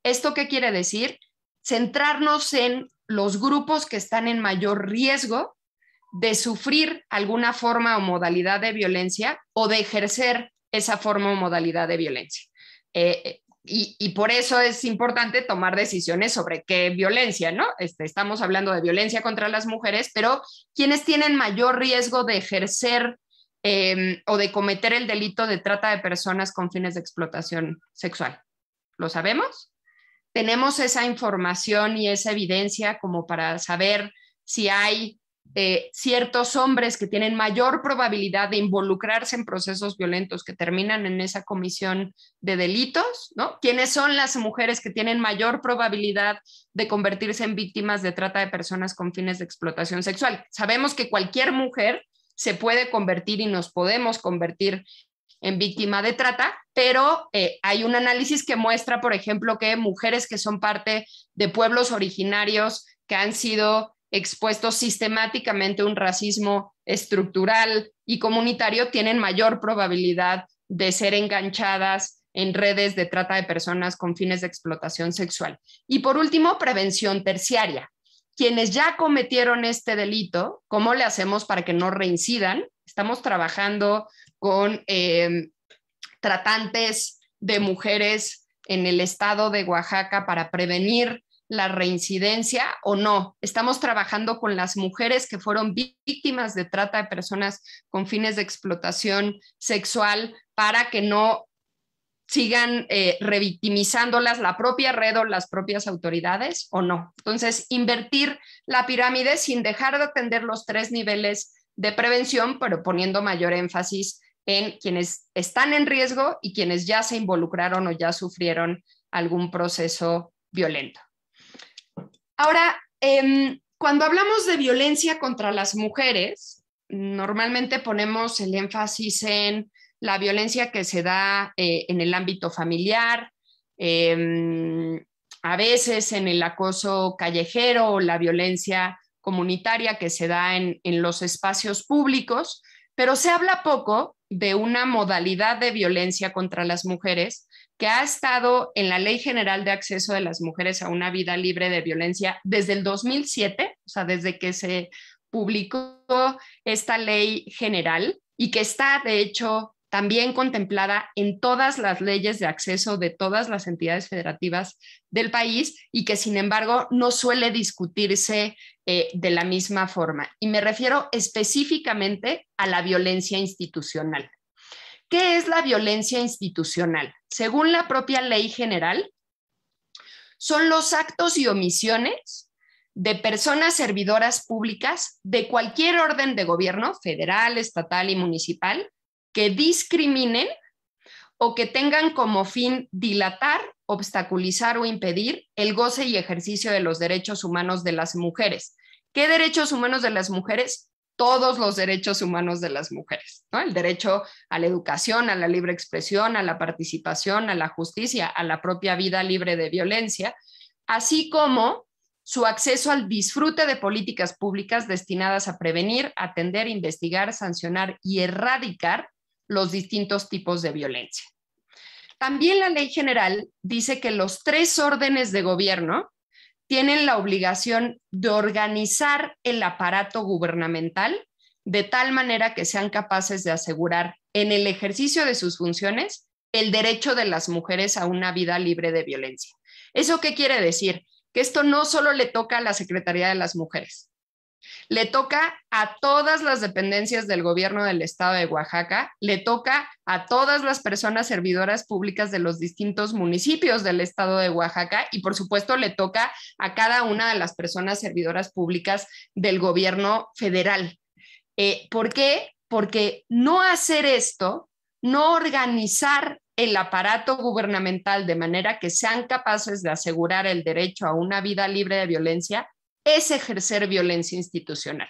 ¿Esto qué quiere decir? Centrarnos en los grupos que están en mayor riesgo de sufrir alguna forma o modalidad de violencia o de ejercer esa forma o modalidad de violencia. Eh, eh, y, por eso es importante tomar decisiones sobre qué violencia, ¿no? Este, estamos hablando de violencia contra las mujeres, pero ¿quiénes tienen mayor riesgo de ejercer em, o de cometer el delito de trata de personas con fines de explotación sexual? ¿Lo sabemos? ¿Tenemos esa información y esa evidencia como para saber si hay eh, ciertos hombres que tienen mayor probabilidad de involucrarse en procesos violentos que terminan en esa comisión de delitos, ¿no? ¿Quiénes son las mujeres que tienen mayor probabilidad de convertirse en víctimas de trata de personas con fines de explotación sexual? Sabemos que cualquier mujer se puede convertir y nos podemos convertir en víctima de trata, pero eh, hay un análisis que muestra, por ejemplo, que mujeres que son parte de pueblos originarios que han sido expuestos sistemáticamente a un racismo estructural y comunitario tienen mayor probabilidad de ser enganchadas en redes de trata de personas con fines de explotación sexual. Y por último, prevención terciaria. Quienes ya cometieron este delito, ¿cómo le hacemos para que no reincidan? Estamos trabajando con em, tratantes de mujeres en el estado de Oaxaca para prevenir la reincidencia o no. Estamos trabajando con las mujeres que fueron víctimas de trata de personas con fines de explotación sexual para que no sigan eh, revictimizándolas la propia red o las propias autoridades o no. Entonces, invertir la pirámide sin dejar de atender los tres niveles de prevención, pero poniendo mayor énfasis en quienes están en riesgo y quienes ya se involucraron o ya sufrieron algún proceso violento. Ahora, em, cuando hablamos de violencia contra las mujeres, normalmente ponemos el énfasis en la violencia que se da eh, en el ámbito familiar, em, a veces en el acoso callejero o la violencia comunitaria que se da en los espacios públicos, pero se habla poco de una modalidad de violencia contra las mujeres que ha estado en la Ley General de Acceso de las Mujeres a una Vida Libre de Violencia desde el 2007, o sea, desde que se publicó esta ley general y que está, de hecho, también contemplada en todas las leyes de acceso de todas las entidades federativas del país y que sin embargo no suele discutirse eh, de la misma forma. Y me refiero específicamente a la violencia institucional. ¿Qué es la violencia institucional? Según la propia ley general, son los actos y omisiones de personas servidoras públicas de cualquier orden de gobierno, federal, estatal y municipal, que discriminen o que tengan como fin dilatar, obstaculizar o impedir el goce y ejercicio de los derechos humanos de las mujeres. ¿Qué derechos humanos de las mujeres? todos los derechos humanos de las mujeres, El derecho a la educación, a la libre expresión, a la participación, a la justicia, a la propia vida libre de violencia, así como su acceso al disfrute de políticas públicas destinadas a prevenir, atender, investigar, sancionar y erradicar los distintos tipos de violencia. También la ley general dice que los tres órdenes de gobierno tienen la obligación de organizar el aparato gubernamental de tal manera que sean capaces de asegurar en el ejercicio de sus funciones el derecho de las mujeres a una vida libre de violencia. ¿Eso qué quiere decir? Que esto no solo le toca a la Secretaría de las Mujeres, le toca a todas las dependencias del gobierno del estado de Oaxaca, le toca a todas las personas servidoras públicas de los distintos municipios del estado de Oaxaca y por supuesto le toca a cada una de las personas servidoras públicas del gobierno federal. Eh, ¿Por qué? Porque no hacer esto, no organizar el aparato gubernamental de manera que sean capaces de asegurar el derecho a una vida libre de violencia, es ejercer violencia institucional.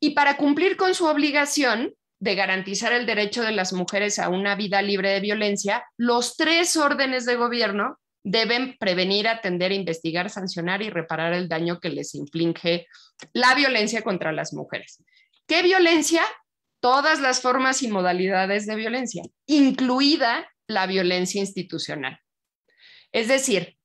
Y para cumplir con su obligación de garantizar el derecho de las mujeres a una vida libre de violencia, los tres órdenes de gobierno deben prevenir, atender, investigar, sancionar y reparar el daño que les inflige la violencia contra las mujeres. ¿Qué violencia? Todas las formas y modalidades de violencia, incluida la violencia institucional. Es decir,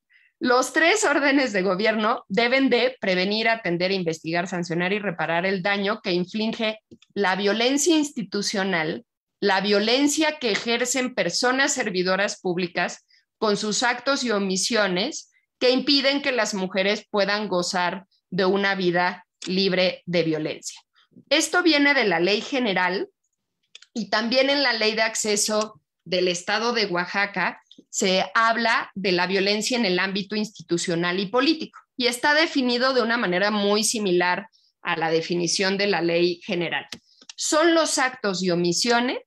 los tres órdenes de gobierno deben de prevenir, atender, investigar, sancionar y reparar el daño que inflige la violencia institucional, la violencia que ejercen personas servidoras públicas con sus actos y omisiones que impiden que las mujeres puedan gozar de una vida libre de violencia. Esto viene de la ley general y también en la ley de acceso del Estado de Oaxaca, se habla de la violencia en el ámbito institucional y político y está definido de una manera muy similar a la definición de la ley general. Son los actos y omisiones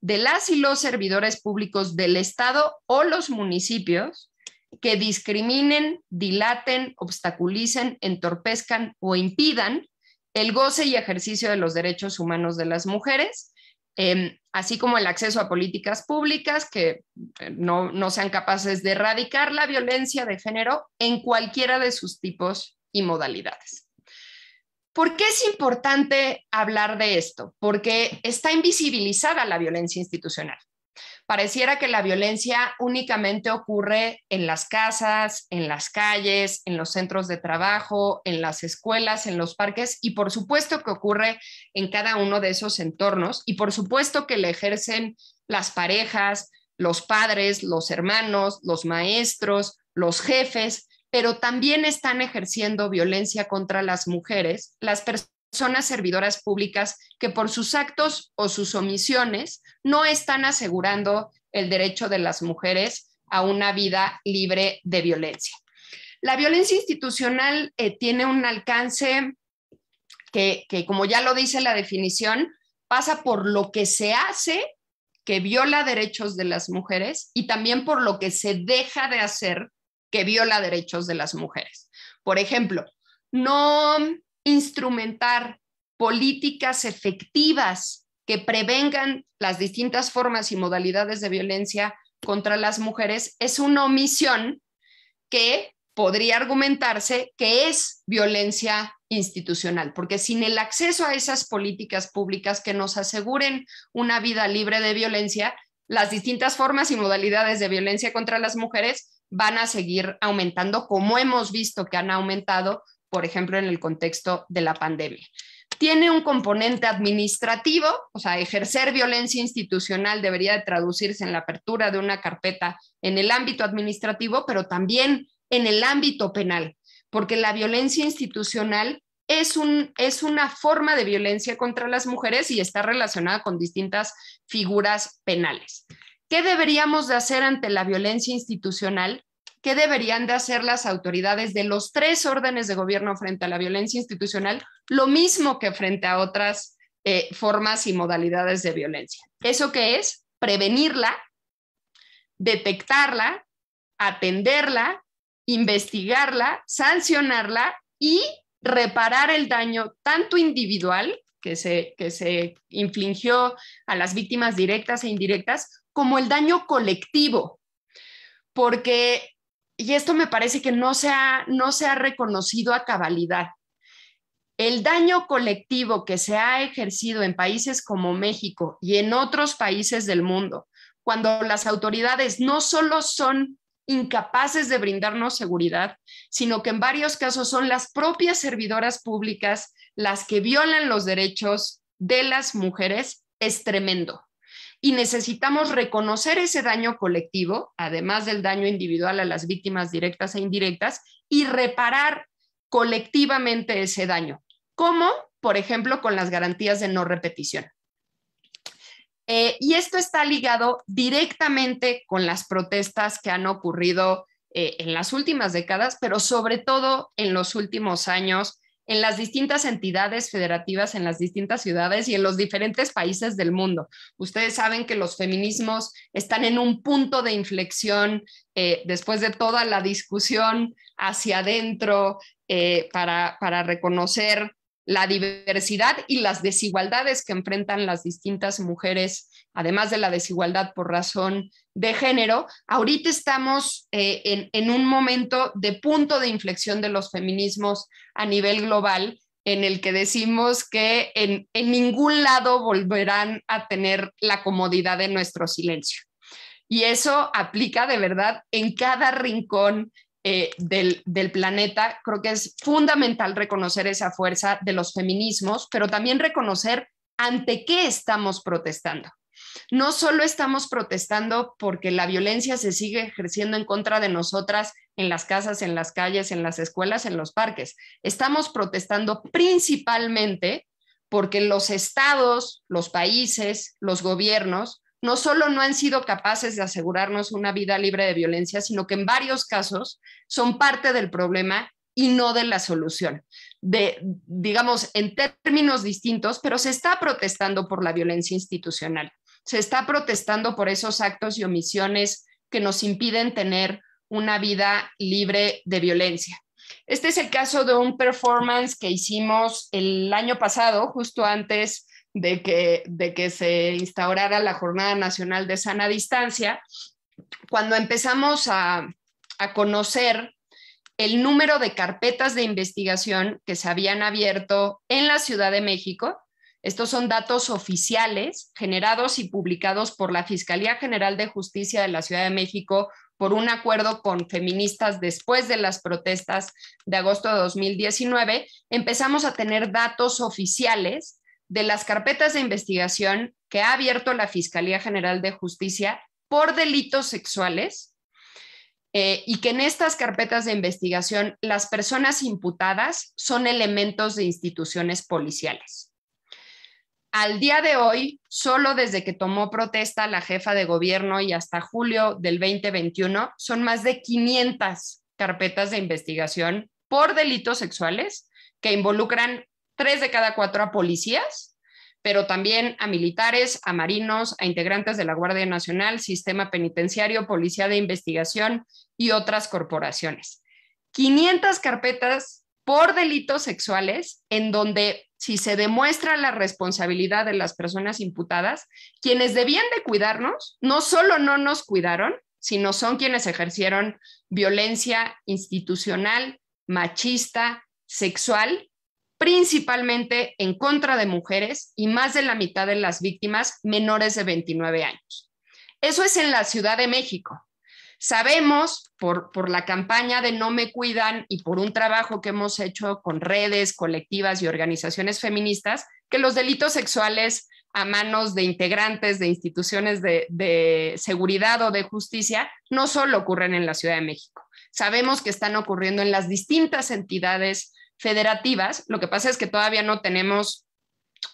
de las y los servidores públicos del Estado o los municipios que discriminen, dilaten, obstaculicen, entorpezcan o impidan el goce y ejercicio de los derechos humanos de las mujeres Em, así como el acceso a políticas públicas que eh, no, no sean capaces de erradicar la violencia de género en cualquiera de sus tipos y modalidades. ¿Por qué es importante hablar de esto? Porque está invisibilizada la violencia institucional. Pareciera que la violencia únicamente ocurre en las casas, en las calles, en los centros de trabajo, en las escuelas, en los parques y por supuesto que ocurre en cada uno de esos entornos y por supuesto que le ejercen las parejas, los padres, los hermanos, los maestros, los jefes, pero también están ejerciendo violencia contra las mujeres, las personas las servidoras públicas que por sus actos o sus omisiones no están asegurando el derecho de las mujeres a una vida libre de violencia. La violencia institucional eh, tiene un alcance que, que, como ya lo dice la definición, pasa por lo que se hace que viola derechos de las mujeres y también por lo que se deja de hacer que viola derechos de las mujeres. Por ejemplo, no instrumentar políticas efectivas que prevengan las distintas formas y modalidades de violencia contra las mujeres es una omisión que podría argumentarse que es violencia institucional, porque sin el acceso a esas políticas públicas que nos aseguren una vida libre de violencia, las distintas formas y modalidades de violencia contra las mujeres van a seguir aumentando, como hemos visto que han aumentado por ejemplo, en el contexto de la pandemia. Tiene un componente administrativo, o sea, ejercer violencia institucional debería de traducirse en la apertura de una carpeta en el ámbito administrativo, pero también en el ámbito penal, porque la violencia institucional es, un, es, una forma de violencia contra las mujeres y está relacionada con distintas figuras penales. ¿Qué deberíamos de hacer ante la violencia institucional? ¿Qué deberían de hacer las autoridades de los tres órdenes de gobierno frente a la violencia institucional? Lo mismo que frente a otras eh, formas y modalidades de violencia. ¿Eso que es? Prevenirla, detectarla, atenderla, investigarla, sancionarla y reparar el daño tanto individual que se, que se infligió a las víctimas directas e indirectas, como el daño colectivo, porque y esto me parece que no se ha, no se ha reconocido a cabalidad. El daño colectivo que se ha ejercido en países como México y en otros países del mundo, cuando las autoridades no solo son incapaces de brindarnos seguridad, sino que en varios casos son las propias servidoras públicas las que violan los derechos de las mujeres, es tremendo y necesitamos reconocer ese daño colectivo, además del daño individual a las víctimas directas e indirectas, y reparar colectivamente ese daño. como Por ejemplo, con las garantías de no repetición. Eh, y esto está ligado directamente con las protestas que han ocurrido eh, en las últimas décadas, pero sobre todo en los últimos años en las distintas entidades federativas, en las distintas ciudades y en los diferentes países del mundo. Ustedes saben que los feminismos están en un punto de inflexión eh, después de toda la discusión hacia adentro eh, para, para reconocer la diversidad y las desigualdades que enfrentan las distintas mujeres además de la desigualdad por razón de género, ahorita estamos eh, en, un momento de punto de inflexión de los feminismos a nivel global en el que decimos que en, ningún lado volverán a tener la comodidad de nuestro silencio. Y eso aplica de verdad en cada rincón eh, del planeta. Creo que es fundamental reconocer esa fuerza de los feminismos, pero también reconocer ante qué estamos protestando. No solo estamos protestando porque la violencia se sigue ejerciendo en contra de nosotras en las casas, en las calles, en las escuelas, en los parques. Estamos protestando principalmente porque los estados, los países, los gobiernos, no solo no han sido capaces de asegurarnos una vida libre de violencia, sino que en varios casos son parte del problema y no de la solución. digamos, en términos distintos, pero se está protestando por la violencia institucional se está protestando por esos actos y omisiones que nos impiden tener una vida libre de violencia. Este es el caso de un performance que hicimos el año pasado, justo antes de que, de que se instaurara la Jornada Nacional de Sana Distancia, cuando empezamos a, a conocer el número de carpetas de investigación que se habían abierto en la Ciudad de México estos son datos oficiales generados y publicados por la Fiscalía General de Justicia de la Ciudad de México por un acuerdo con feministas después de las protestas de agosto de 2019. Empezamos a tener datos oficiales de las carpetas de investigación que ha abierto la Fiscalía General de Justicia por delitos sexuales eh, y que en estas carpetas de investigación las personas imputadas son elementos de instituciones policiales al día de hoy, solo desde que tomó protesta la jefa de gobierno y hasta julio del 2021, son más de 500 carpetas de investigación por delitos sexuales que involucran tres de cada cuatro a policías, pero también a militares, a marinos, a integrantes de la Guardia Nacional, Sistema Penitenciario, Policía de Investigación y otras corporaciones. 500 carpetas por delitos sexuales en donde si se demuestra la responsabilidad de las personas imputadas, quienes debían de cuidarnos, no solo no nos cuidaron, sino son quienes ejercieron violencia institucional, machista, sexual, principalmente en contra de mujeres y más de la mitad de las víctimas menores de 29 años. Eso es en la Ciudad de México. Sabemos por, la campaña de No me cuidan y por un trabajo que hemos hecho con redes colectivas y organizaciones feministas que los delitos sexuales a manos de integrantes de instituciones de, de seguridad o de justicia no solo ocurren en la Ciudad de México. Sabemos que están ocurriendo en las distintas entidades federativas. Lo que pasa es que todavía no tenemos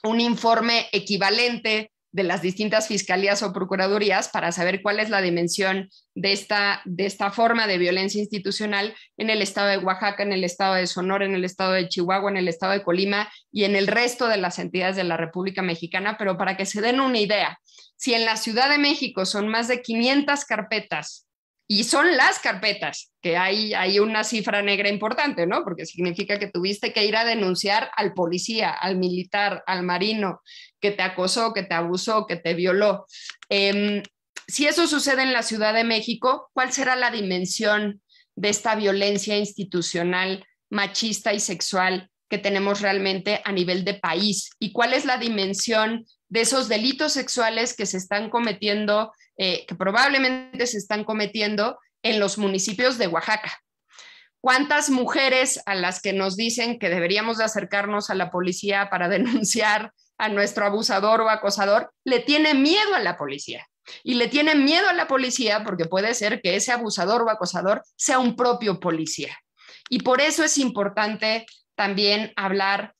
un informe equivalente de las distintas fiscalías o procuradurías para saber cuál es la dimensión de esta, de esta forma de violencia institucional en el estado de Oaxaca, en el estado de Sonora, en el estado de Chihuahua, en el estado de Colima y en el resto de las entidades de la República Mexicana, pero para que se den una idea, si en la Ciudad de México son más de 500 carpetas y son las carpetas, que hay, hay una cifra negra importante, ¿no? Porque significa que tuviste que ir a denunciar al policía, al militar, al marino, que te acosó, que te abusó, que te violó. Em, si eso sucede en la Ciudad de México, ¿cuál será la dimensión de esta violencia institucional, machista y sexual que tenemos realmente a nivel de país? ¿Y cuál es la dimensión de esos delitos sexuales que se están cometiendo, eh, que probablemente se están cometiendo en los municipios de Oaxaca? ¿Cuántas mujeres a las que nos dicen que deberíamos acercarnos a la policía para [LAUGHS] denunciar a nuestro abusador o acosador, le tiene miedo a la policía. Y le tiene miedo a la policía porque puede ser que ese abusador o acosador sea un propio policía. Y por eso es importante también hablar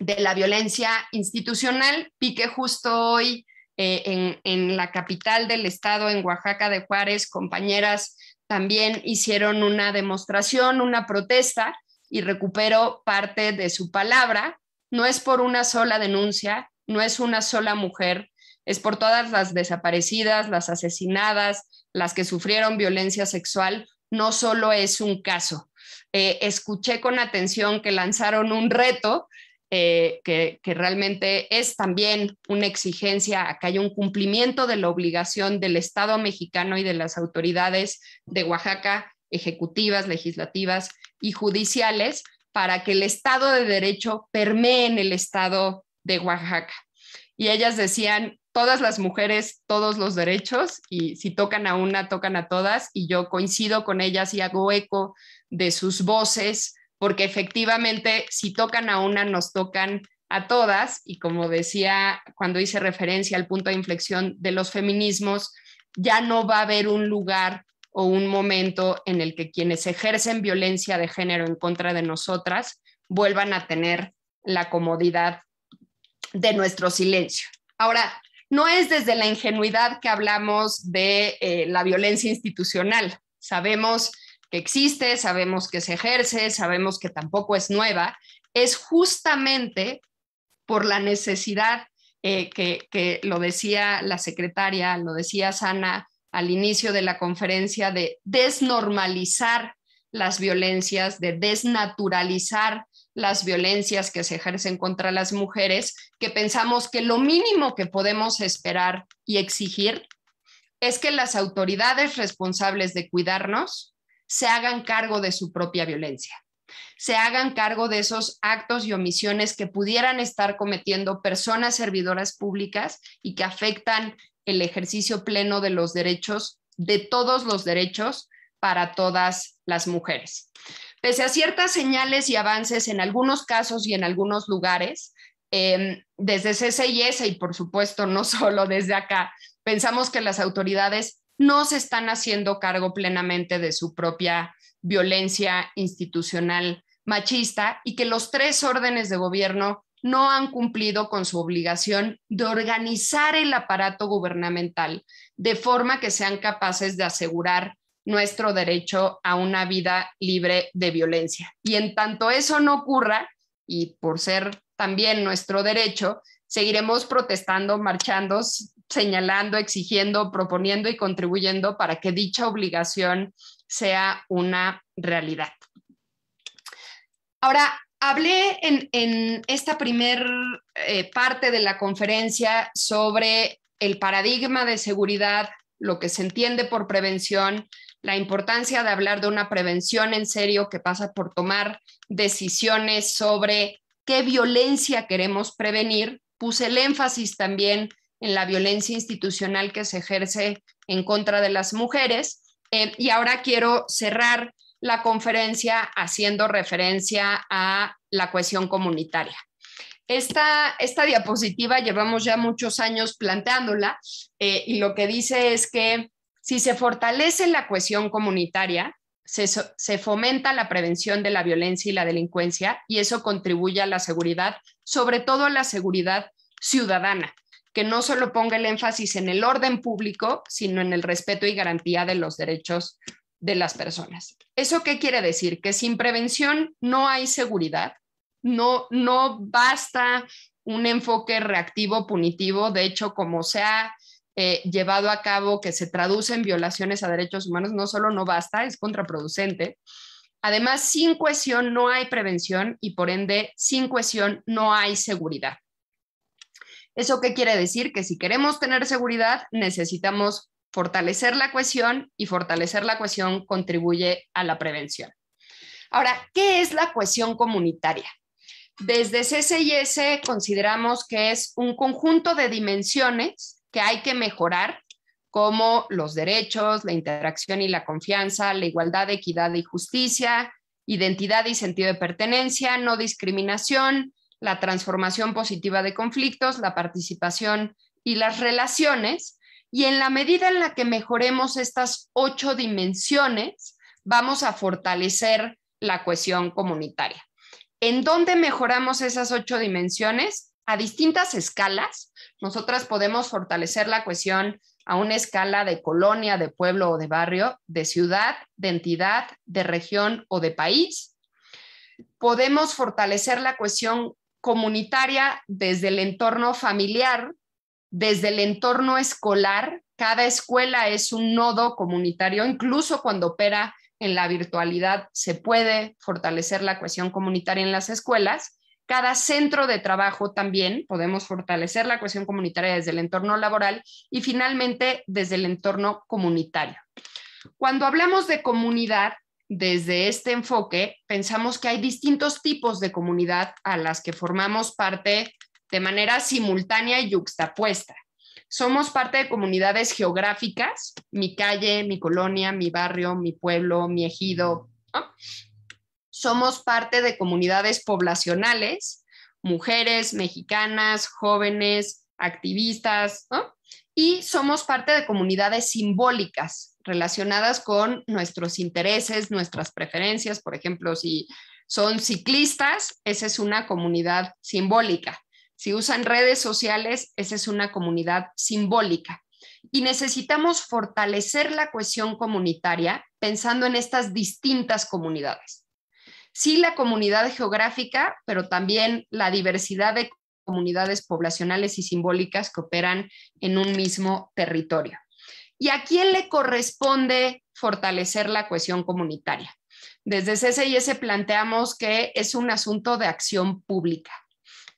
de la violencia institucional. pique justo hoy eh, en, en la capital del estado, en Oaxaca de Juárez, compañeras también hicieron una demostración, una protesta y recupero parte de su palabra no es por una sola denuncia, no es una sola mujer, es por todas las desaparecidas, las asesinadas, las que sufrieron violencia sexual, no solo es un caso. Eh, escuché con atención que lanzaron un reto eh, que, que, realmente es también una exigencia que haya un cumplimiento de la obligación del Estado mexicano y de las autoridades de Oaxaca, ejecutivas, legislativas y judiciales, para que el Estado de Derecho permee en el Estado de Oaxaca. Y ellas decían, todas las mujeres, todos los derechos, y si tocan a una, tocan a todas, y yo coincido con ellas y hago eco de sus voces, porque efectivamente si tocan a una, nos tocan a todas, y como decía cuando hice referencia al punto de inflexión de los feminismos, ya no va a haber un lugar o un momento en el que quienes ejercen violencia de género en contra de nosotras vuelvan a tener la comodidad de nuestro silencio. Ahora, no es desde la ingenuidad que hablamos de eh, la violencia institucional. Sabemos que existe, sabemos que se ejerce, sabemos que tampoco es nueva. Es justamente por la necesidad eh, que, que, lo decía la secretaria, lo decía Sana al inicio de la conferencia de desnormalizar las violencias, de desnaturalizar las violencias que se ejercen contra las mujeres, que pensamos que lo mínimo que podemos esperar y exigir es que las autoridades responsables de cuidarnos se hagan cargo de su propia violencia, se hagan cargo de esos actos y omisiones que pudieran estar cometiendo personas servidoras públicas y que afectan el ejercicio pleno de los derechos, de todos los derechos para todas las mujeres. Pese a ciertas señales y avances en algunos casos y en algunos lugares, em, desde CCIS y por supuesto no [LAUGHS] solo desde acá, pensamos que las autoridades no se están haciendo cargo plenamente de su propia violencia institucional machista y que los tres órdenes de gobierno no han cumplido con su obligación de organizar el aparato gubernamental de forma que sean capaces de asegurar nuestro derecho a una vida libre de violencia. Y en tanto eso no ocurra, y por ser también nuestro derecho, seguiremos protestando, marchando, señalando, exigiendo, proponiendo y contribuyendo para que dicha obligación sea una realidad. Ahora, hablé en, esta primera eh, parte de la conferencia sobre el paradigma de seguridad, lo que se entiende por prevención, la importancia de hablar de una prevención en serio que pasa por tomar decisiones sobre qué violencia queremos prevenir. Puse el énfasis también en la violencia institucional que se ejerce en contra de las mujeres. Eh, y ahora quiero cerrar la conferencia haciendo referencia a la cohesión comunitaria. Esta, esta diapositiva llevamos ya muchos años planteándola eh, y lo que dice es que si se fortalece la cohesión comunitaria, se, se, fomenta la prevención de la violencia y la delincuencia y eso contribuye a la seguridad, sobre todo a la seguridad ciudadana, que no solo ponga el énfasis en el orden público, sino en el respeto y garantía de los derechos de las personas. ¿Eso qué quiere decir? Que sin prevención no hay seguridad, no, no basta un enfoque reactivo, punitivo, de hecho, como se ha eh, llevado a cabo, que se traduce en violaciones a derechos humanos, no solo no basta, es contraproducente. Además, sin cohesión no hay prevención y por ende, sin cohesión no hay seguridad. ¿Eso qué quiere decir? Que si queremos tener seguridad, necesitamos fortalecer la cohesión y fortalecer la cohesión contribuye a la prevención. Ahora, ¿qué es la cohesión comunitaria? Desde CCIS consideramos que es un conjunto de dimensiones que hay que mejorar, como los derechos, la interacción y la confianza, la igualdad, equidad y justicia, identidad y sentido de pertenencia, no discriminación, la transformación positiva de conflictos, la participación y las relaciones, y en la medida en la que mejoremos estas ocho dimensiones, vamos a fortalecer la cohesión comunitaria. ¿En dónde mejoramos esas ocho dimensiones? A distintas escalas. Nosotras podemos fortalecer la cohesión a una escala de colonia, de pueblo o de barrio, de ciudad, de entidad, de región o de país. Podemos fortalecer la cohesión comunitaria desde el entorno familiar, desde el entorno escolar, cada escuela es un nodo comunitario, incluso cuando opera en la virtualidad se puede fortalecer la cohesión comunitaria en las escuelas. Cada centro de trabajo también podemos fortalecer la cohesión comunitaria desde el entorno laboral y finalmente desde el entorno comunitario. Cuando hablamos de comunidad, desde este enfoque, pensamos que hay distintos tipos de comunidad a las que formamos parte de manera simultánea y yuxtapuesta. Somos parte de comunidades geográficas, mi calle, mi colonia, mi barrio, mi pueblo, mi ejido. Somos parte de comunidades poblacionales, mujeres, mexicanas, jóvenes, activistas, y somos parte de comunidades simbólicas relacionadas con nuestros intereses, nuestras preferencias, por ejemplo, si son ciclistas, esa es una comunidad simbólica. Si usan redes sociales, esa es una comunidad simbólica. Y necesitamos fortalecer la cohesión comunitaria pensando en estas distintas comunidades. Sí, la comunidad geográfica, pero también la diversidad de comunidades poblacionales y simbólicas que operan en un mismo territorio. ¿Y a quién le corresponde fortalecer la cohesión comunitaria? Desde CCIS planteamos que es un asunto de acción pública.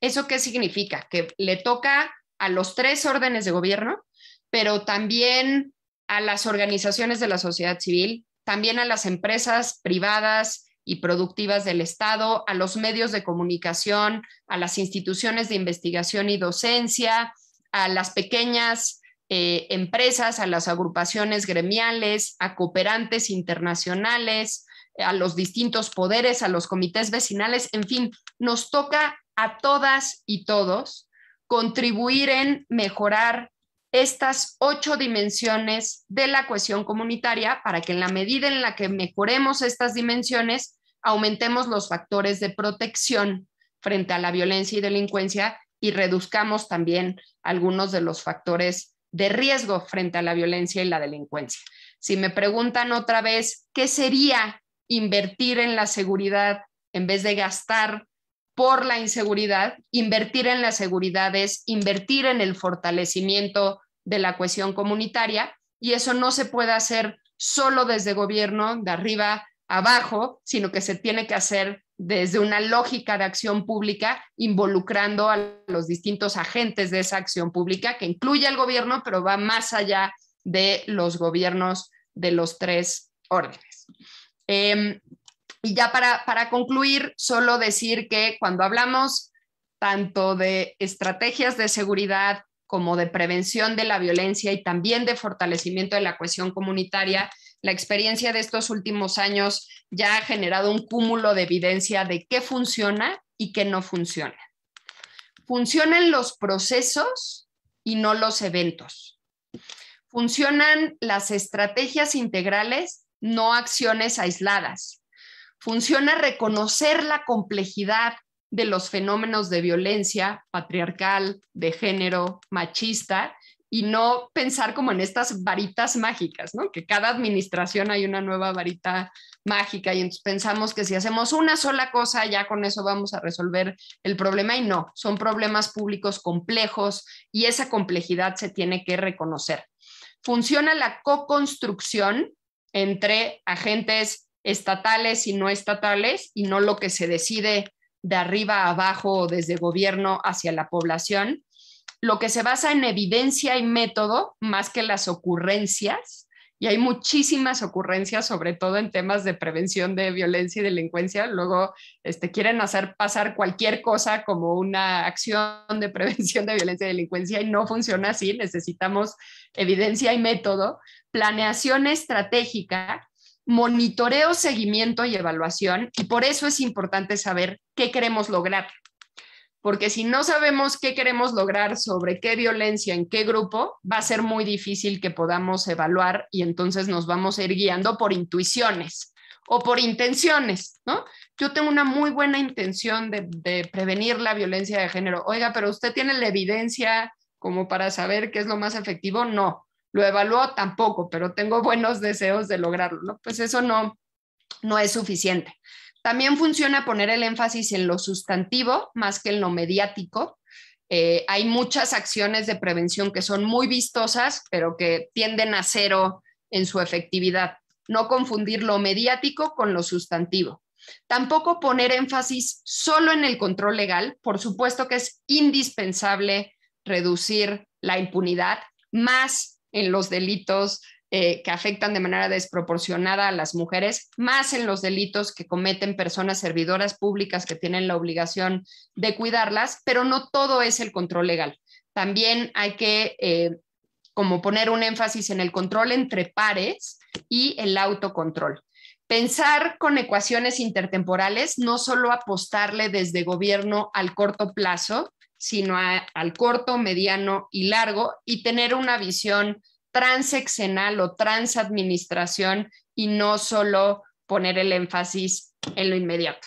¿Eso qué significa? Que le toca a los tres órdenes de gobierno, pero también a las organizaciones de la sociedad civil, también a las empresas privadas y productivas del Estado, a los medios de comunicación, a las instituciones de investigación y docencia, a las pequeñas eh, empresas, a las agrupaciones gremiales, a cooperantes internacionales, a los distintos poderes, a los comités vecinales, en fin, nos toca a todas y todos contribuir en mejorar estas ocho dimensiones de la cohesión comunitaria para que en la medida en la que mejoremos estas dimensiones, aumentemos los factores de protección frente a la violencia y delincuencia y reduzcamos también algunos de los factores de riesgo frente a la violencia y la delincuencia. Si me preguntan otra vez, ¿qué sería invertir en la seguridad en vez de gastar por la inseguridad, invertir en la seguridad es invertir en el fortalecimiento de la cohesión comunitaria y eso no se puede hacer solo desde gobierno, de arriba abajo, sino que se tiene que hacer desde una lógica de acción pública, involucrando a los distintos agentes de esa acción pública, que incluye al gobierno, pero va más allá de los gobiernos de los tres órdenes. Em, y ya para, concluir, solo decir que cuando hablamos tanto de estrategias de seguridad como de prevención de la violencia y también de fortalecimiento de la cohesión comunitaria, la experiencia de estos últimos años ya ha generado un cúmulo de evidencia de qué funciona y qué no funciona. Funcionan los procesos y no los eventos. Funcionan las estrategias integrales, no acciones aisladas funciona reconocer la complejidad de los fenómenos de violencia patriarcal, de género, machista, y no pensar como en estas varitas mágicas, ¿no? Que cada administración hay una nueva varita mágica y entonces pensamos que si hacemos una sola cosa, ya con eso vamos a resolver el problema y no, son problemas públicos complejos y esa complejidad se tiene que reconocer. Funciona la co-construcción entre agentes estatales y no estatales y no lo que se decide de arriba a abajo o desde gobierno hacia la población, lo que se basa en evidencia y método más que las ocurrencias. Y hay muchísimas ocurrencias, sobre todo en temas de prevención de violencia y delincuencia. Luego este, quieren hacer pasar cualquier cosa como una acción de prevención de violencia y delincuencia y no funciona así. Necesitamos evidencia y método, planeación estratégica monitoreo, seguimiento y evaluación. Y por eso es importante saber qué queremos lograr. Porque si no sabemos qué queremos lograr sobre qué violencia, en qué grupo, va a ser muy difícil que podamos evaluar y entonces nos vamos a ir guiando por intuiciones o por intenciones, ¿no? Yo tengo una muy buena intención de, de prevenir la violencia de género. Oiga, pero usted tiene la evidencia como para saber qué es lo más efectivo. No, lo evalúo tampoco, pero tengo buenos deseos de lograrlo, ¿no? Pues eso no, no es suficiente. También funciona poner el énfasis en lo sustantivo más que en lo mediático. Eh, hay muchas acciones de prevención que son muy vistosas, pero que tienden a cero en su efectividad. No confundir lo mediático con lo sustantivo. Tampoco poner énfasis solo en el control legal. Por supuesto que es indispensable reducir la impunidad, más en los delitos eh, que afectan de manera desproporcionada a las mujeres, más en los delitos que cometen personas servidoras públicas que tienen la obligación de cuidarlas, pero no todo es el control legal. También hay que eh, como poner un énfasis en el control entre pares y el autocontrol. Pensar con ecuaciones intertemporales, no solo apostarle desde gobierno al corto plazo, sino al corto, mediano y largo, y tener una visión transexenal o transadministración y no solo poner el énfasis en lo inmediato.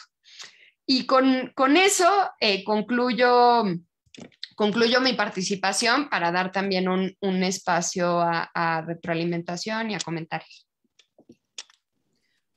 Y con, eso eh, concluyo, mi participación para dar también un, espacio a, retroalimentación y a comentarios.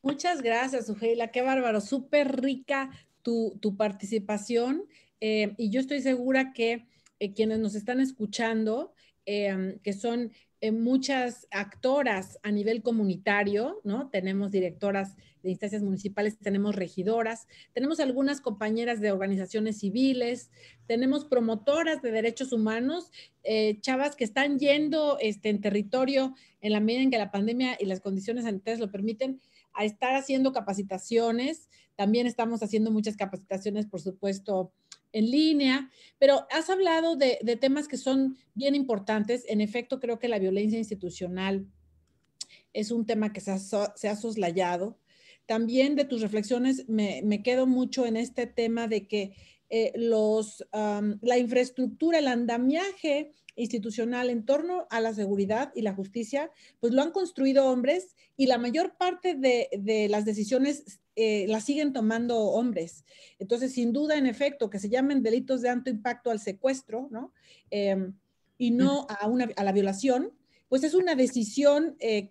Muchas gracias, Ugeila. Qué bárbaro, súper rica tu, tu participación. Eh, y yo estoy segura que eh, quienes nos están escuchando, eh, que son muchas actoras a nivel comunitario, ¿no? Tenemos directoras de instancias municipales, tenemos regidoras, tenemos algunas compañeras de organizaciones civiles, tenemos promotoras de derechos humanos, chavas que están yendo este, en territorio en la medida en que la pandemia y las condiciones sanitarias lo permiten, a estar haciendo capacitaciones. También estamos haciendo muchas capacitaciones, por supuesto, en línea, pero has hablado de, temas que son bien importantes. En efecto, creo que la violencia institucional es un tema que se ha, soslayado. También de tus reflexiones me, quedo mucho en este tema de que eh, los, la infraestructura, el andamiaje institucional en torno a la seguridad y la justicia, pues lo han construido hombres y la mayor parte de las decisiones eh, la siguen tomando hombres. Entonces, sin duda, en efecto, que se llamen delitos de alto impacto al secuestro, ¿no? Em, y no a, a la violación, pues es una decisión eh,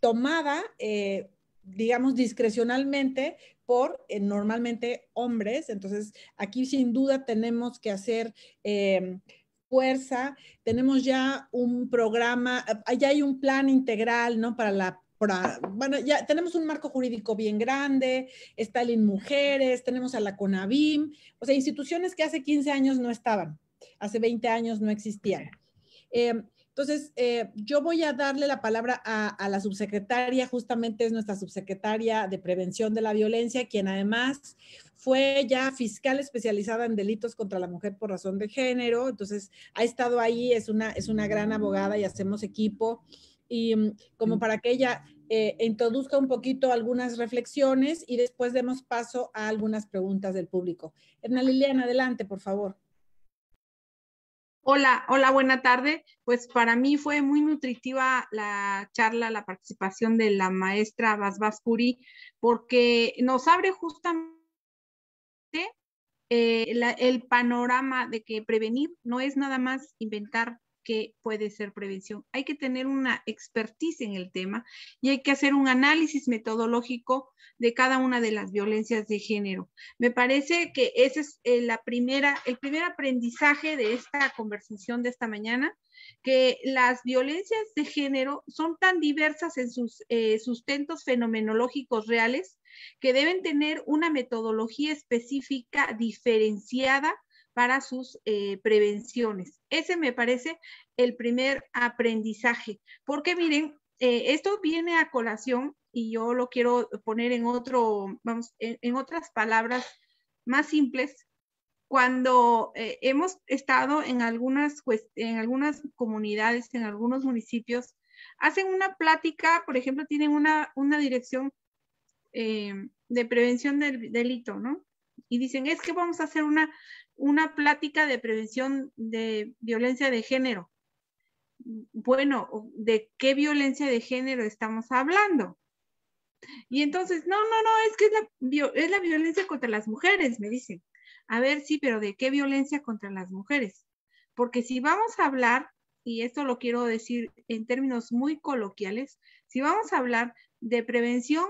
tomada, eh, digamos, discrecionalmente por normalmente hombres. Entonces, aquí sin duda tenemos que hacer em, fuerza. Tenemos ya un programa, ya hay un plan integral, ¿no? Para la bueno, ya tenemos un marco jurídico bien grande, está el Mujeres, tenemos a la CONAVIM, o sea, instituciones que hace 15 años no estaban, hace 20 años no existían. Em, entonces, eh, yo voy a darle la palabra a, la subsecretaria, justamente es nuestra subsecretaria de Prevención de la Violencia, quien además fue ya fiscal especializada en delitos contra la mujer por razón de género, entonces ha estado ahí, es una, es una gran abogada y hacemos equipo y mm, como mm. para que ella eh, introduzca un poquito algunas reflexiones y después demos paso a algunas preguntas del público. Edna Liliana, adelante, por favor. Hola, hola, buena tarde. Pues para mí fue muy nutritiva la charla, la participación de la maestra Curí, porque nos abre justamente eh, el panorama de que prevenir no es nada más inventar que puede ser prevención. Hay que tener una expertise en el tema y hay que hacer un análisis metodológico de cada una de las violencias de género. Me parece que ese es eh, la primera, el primer aprendizaje de esta conversación de esta mañana, que las violencias de género son tan diversas en sus eh, sustentos fenomenológicos reales que deben tener una metodología específica diferenciada para sus eh, prevenciones. Ese me parece el primer aprendizaje, porque miren, eh, esto viene a colación y yo lo quiero poner en otro, vamos, en, otras palabras más simples. Cuando eh, hemos estado en algunas, en algunas comunidades, en algunos municipios, hacen una plática, por ejemplo, tienen una, una dirección de prevención del delito, ¿no? Y dicen, es que vamos a hacer una una plática de prevención de violencia de género. Bueno, ¿de qué violencia de género estamos hablando? Y entonces, no, no, no, es que es la, es la violencia contra las mujeres, me dicen. A ver, sí, pero ¿de qué violencia contra las mujeres? Porque si vamos a hablar, y esto lo quiero decir en términos muy coloquiales, si vamos a hablar de prevención,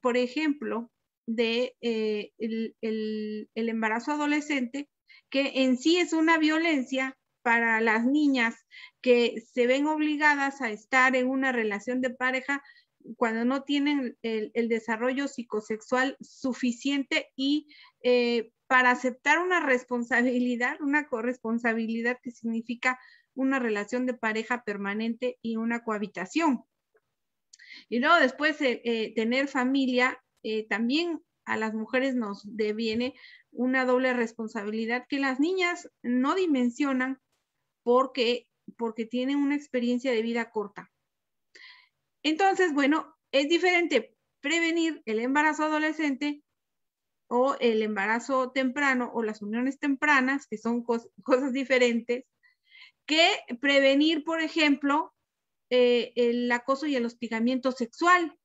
por ejemplo, de eh, el, el, el, embarazo adolescente, que en sí es una violencia para las niñas que se ven obligadas a estar en una relación de pareja cuando no tienen el, desarrollo psicosexual suficiente y eh, para aceptar una responsabilidad, una corresponsabilidad que significa una relación de pareja permanente y una cohabitación. Y luego después eh, eh, tener familia también a las mujeres nos deviene una doble responsabilidad que las niñas no dimensionan porque, porque tienen una experiencia de vida corta. Entonces, bueno, es diferente prevenir el embarazo adolescente o el embarazo temprano o las uniones tempranas, que son cosas diferentes, que prevenir, por ejemplo, eh, el acoso y el hostigamiento sexual,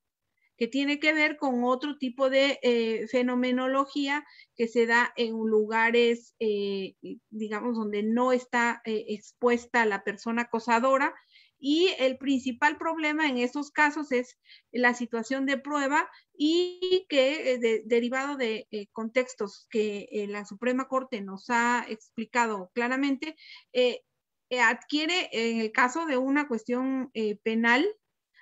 que tiene que ver con otro tipo de eh, fenomenología que se da en lugares, eh, digamos, donde no está eh, expuesta la persona acosadora. Y el principal problema en estos casos es la situación de prueba y que derivado de contextos que la Suprema Corte nos ha explicado claramente, adquiere en el caso de una cuestión penal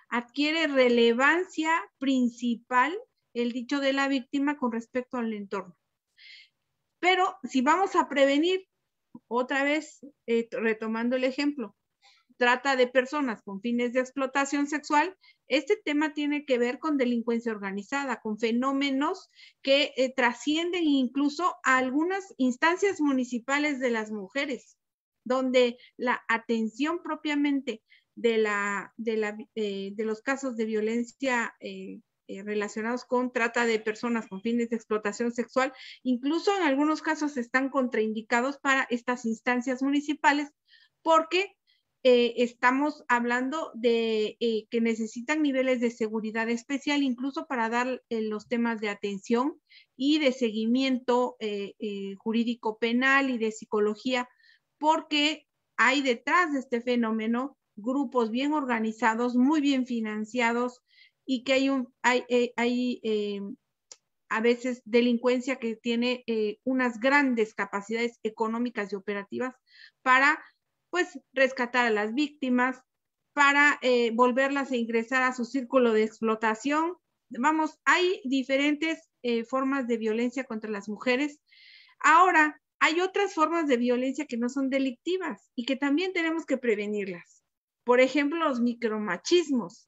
adquiere relevancia principal el dicho de la víctima con respecto al entorno. Pero si vamos a prevenir, otra vez eh, retomando el ejemplo, trata de personas con fines de explotación sexual, este tema tiene que ver con delincuencia organizada, con fenómenos que eh, trascienden incluso a algunas instancias municipales de las mujeres, donde la atención propiamente de, la, de, la, eh, de los casos de violencia eh, eh, relacionados con trata de personas con fines de explotación sexual. Incluso en algunos casos están contraindicados para estas instancias municipales porque estamos hablando de que necesitan niveles de seguridad especial, incluso para dar los temas de atención y de seguimiento jurídico penal y de psicología, porque hay detrás de este fenómeno grupos bien organizados, muy bien financiados y que hay, un, hay, eh, hay eh, a veces delincuencia que tiene eh, unas grandes capacidades económicas y operativas para pues rescatar a las víctimas, para volverlas a ingresar a su círculo de explotación. Vamos, hay diferentes formas de violencia contra las mujeres. Ahora, hay otras formas de violencia que no son delictivas y que también tenemos que prevenirlas. Por ejemplo, los micromachismos.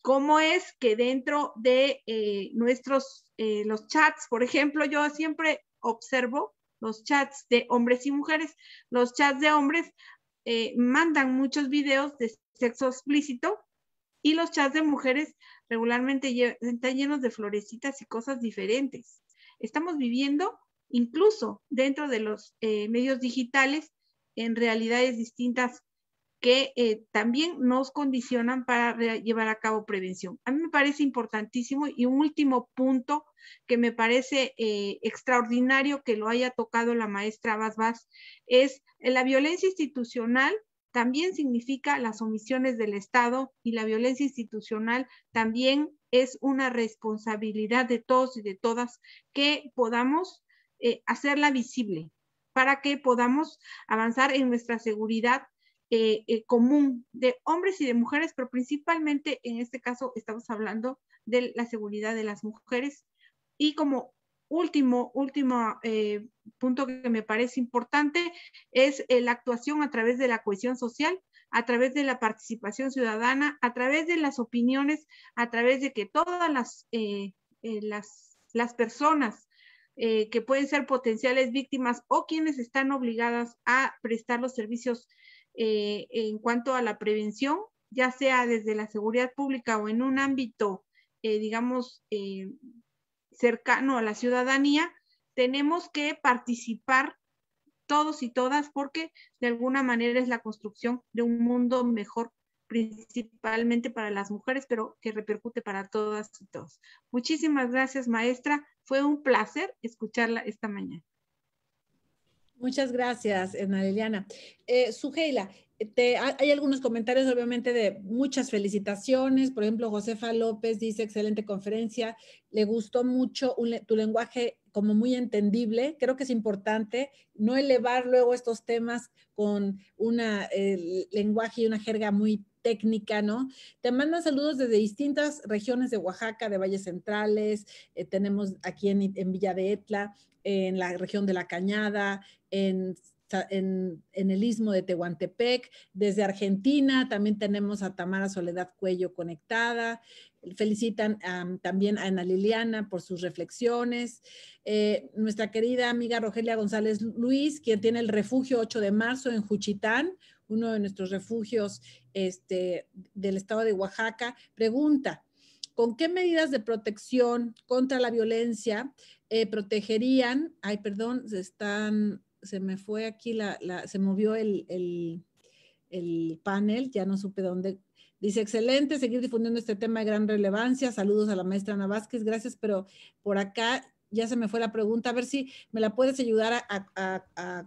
¿Cómo es que dentro de eh, nuestros, eh, los chats, por ejemplo, yo siempre observo los chats de hombres y mujeres, los chats de hombres eh, mandan muchos videos de sexo explícito y los chats de mujeres regularmente están llenos de florecitas y cosas diferentes. Estamos viviendo incluso dentro de los medios digitales en realidades distintas que eh, también nos condicionan para llevar a cabo prevención. A mí me parece importantísimo y un último punto que me parece eh, extraordinario que lo haya tocado la maestra Basbas es eh, la violencia institucional también significa las omisiones del Estado y la violencia institucional también es una responsabilidad de todos y de todas que podamos hacerla visible para que podamos avanzar en nuestra seguridad eh, eh, común de hombres y de mujeres, pero principalmente en este caso estamos hablando de la seguridad de las mujeres. Y como último, último eh, punto que me parece importante es la actuación a través de la cohesión social, a través de la participación ciudadana, a través de las opiniones, a través de que todas las, las, las, personas que pueden ser potenciales víctimas o quienes están obligadas a prestar los servicios eh, en cuanto a la prevención, ya sea desde la seguridad pública o en un ámbito, eh, digamos, eh, cercano a la ciudadanía, tenemos que participar todos y todas porque de alguna manera es la construcción de un mundo mejor principalmente para las mujeres, pero que repercute para todas y todos. Muchísimas gracias, maestra. Fue un placer escucharla esta mañana. Muchas gracias, Ana Liliana. Eh, Sugeila, eh, hay algunos comentarios, obviamente, de muchas felicitaciones. Por ejemplo, Josefa López dice, excelente conferencia, le gustó mucho tu lenguaje como muy entendible. Creo que es importante no elevar luego estos temas con un eh, lenguaje y una jerga muy técnica, ¿no? Te mandan saludos desde distintas regiones de Oaxaca, de Valles Centrales, eh, tenemos aquí en, Villa de Etla, en la región de La Cañada, en, el istmo de Tehuantepec, desde Argentina también tenemos a Tamara Soledad Cuello conectada, felicitan también a Ana Liliana por sus reflexiones. Eh, nuestra querida amiga Rogelia González Luis, quien tiene el refugio 8 de marzo en Juchitán, uno de nuestros refugios este, del estado de Oaxaca, pregunta, ¿con qué medidas de protección contra la violencia eh, protegerían? Ay, perdón, se están, se me fue aquí la, se movió el, panel, ya no supe dónde Dice, excelente, seguir difundiendo este tema de gran relevancia. Saludos a la maestra Ana Vázquez, gracias, pero por acá ya se me fue la pregunta, a ver si me la puedes ayudar a, a,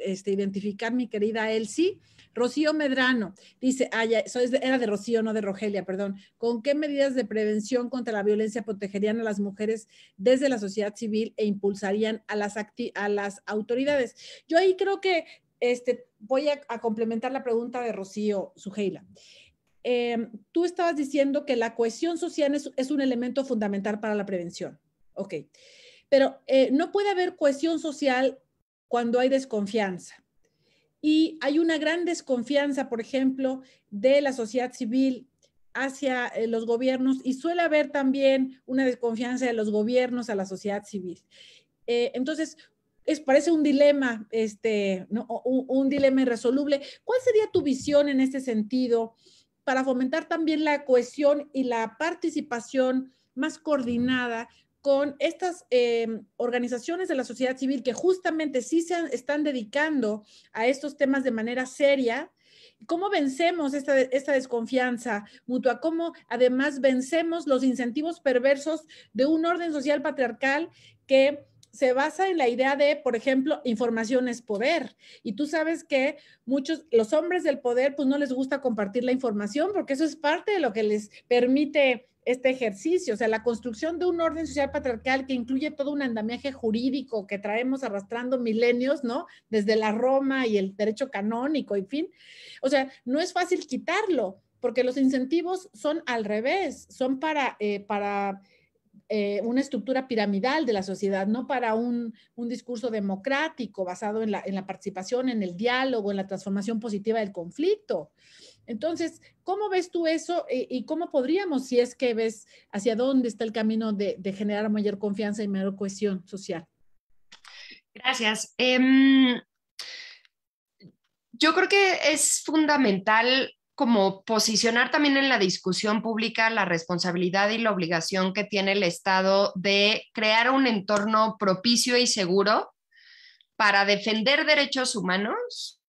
este, identificar, mi querida Elsie. Rocío Medrano dice, ah, eso era de Rocío, no de Rogelia, perdón. ¿Con qué medidas de prevención contra la violencia protegerían a las mujeres desde la sociedad civil e impulsarían a las, autoridades? Yo ahí creo que este, voy a, complementar la pregunta de Rocío Sujeila. Em, tú estabas diciendo que la cohesión social es, un elemento fundamental para la prevención. Ok, pero eh, no puede haber cohesión social cuando hay desconfianza. Y hay una gran desconfianza, por ejemplo, de la sociedad civil hacia eh, los gobiernos y suele haber también una desconfianza de los gobiernos a la sociedad civil. Eh, entonces, es, parece un dilema, este, un, un, dilema irresoluble. ¿Cuál sería tu visión en este sentido para fomentar también la cohesión y la participación más coordinada con estas em, organizaciones de la sociedad civil que justamente sí se están dedicando a estos temas de manera seria, ¿Cómo vencemos esta, esta, desconfianza mutua? ¿Cómo además vencemos los incentivos perversos de un orden social patriarcal que se basa en la idea de, por ejemplo, información es poder. Y tú sabes que muchos, los hombres del poder, pues no les gusta compartir la información porque eso es parte de lo que les permite este ejercicio, o sea, la construcción de un orden social patriarcal que incluye todo un andamiaje jurídico que traemos arrastrando milenios, ¿no? Desde la Roma y el derecho canónico, en fin. O sea, no es fácil quitarlo, porque los incentivos son al revés, son para, eh, para eh, una estructura piramidal de la sociedad, no para un, discurso democrático basado en la, en la participación, en el diálogo, en la transformación positiva del conflicto. Entonces, ¿cómo ves tú eso eh, y, cómo podríamos, si es que ves hacia dónde está el camino de, generar mayor confianza y mayor cohesión social? Gracias. Em, yo creo que es fundamental como posicionar también en la discusión pública la responsabilidad y la obligación que tiene el Estado de crear un entorno propicio y seguro para defender derechos humanos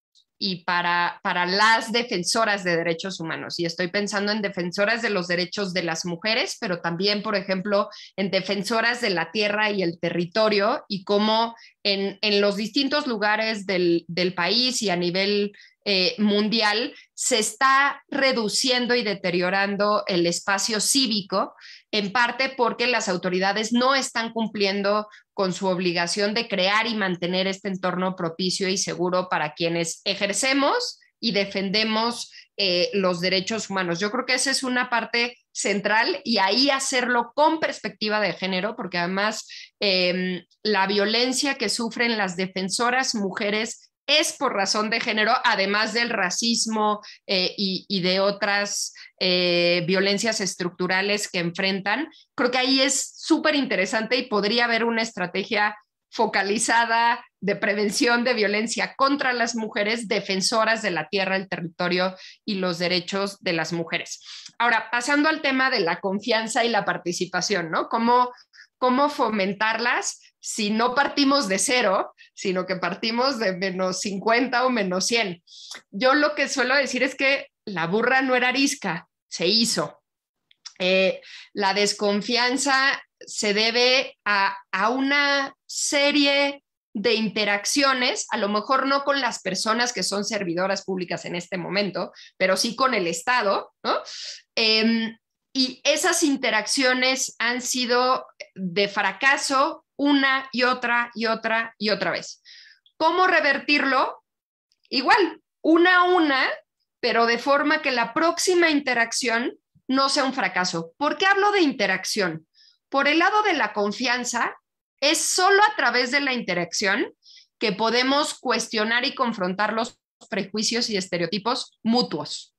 y para, para las defensoras de derechos humanos. Y estoy pensando en defensoras de los derechos de las mujeres, pero también, por ejemplo, en defensoras de la tierra y el territorio y cómo en, los distintos lugares del, del país y a nivel eh, mundial, se está reduciendo y deteriorando el espacio cívico, en parte porque las autoridades no están cumpliendo con su obligación de crear y mantener este entorno propicio y seguro para quienes ejercemos y defendemos eh, los derechos humanos. Yo creo que esa es una parte central y ahí hacerlo con perspectiva de género, porque además em, la violencia que sufren las defensoras mujeres es por razón de género, además del racismo eh, y, de otras eh, violencias estructurales que enfrentan. Creo que ahí es súper interesante y podría haber una estrategia focalizada de prevención de violencia contra las mujeres, defensoras de la tierra, el territorio y los derechos de las mujeres. Ahora, pasando al tema de la confianza y la participación, ¿no? ¿Cómo, cómo fomentarlas? si no partimos de cero, sino que partimos de menos 50 o menos 100. Yo lo que suelo decir es que la burra no era arisca, se hizo. Eh, la desconfianza se debe a, una serie de interacciones, a lo mejor no con las personas que son servidoras públicas en este momento, pero sí con el Estado, ¿no? Em, y esas interacciones han sido de fracaso una y otra y otra y otra vez. ¿Cómo revertirlo? Igual, una a una, pero de forma que la próxima interacción no sea un fracaso. ¿Por qué hablo de interacción? Por el lado de la confianza, es solo a través de la interacción que podemos cuestionar y confrontar los prejuicios y estereotipos mutuos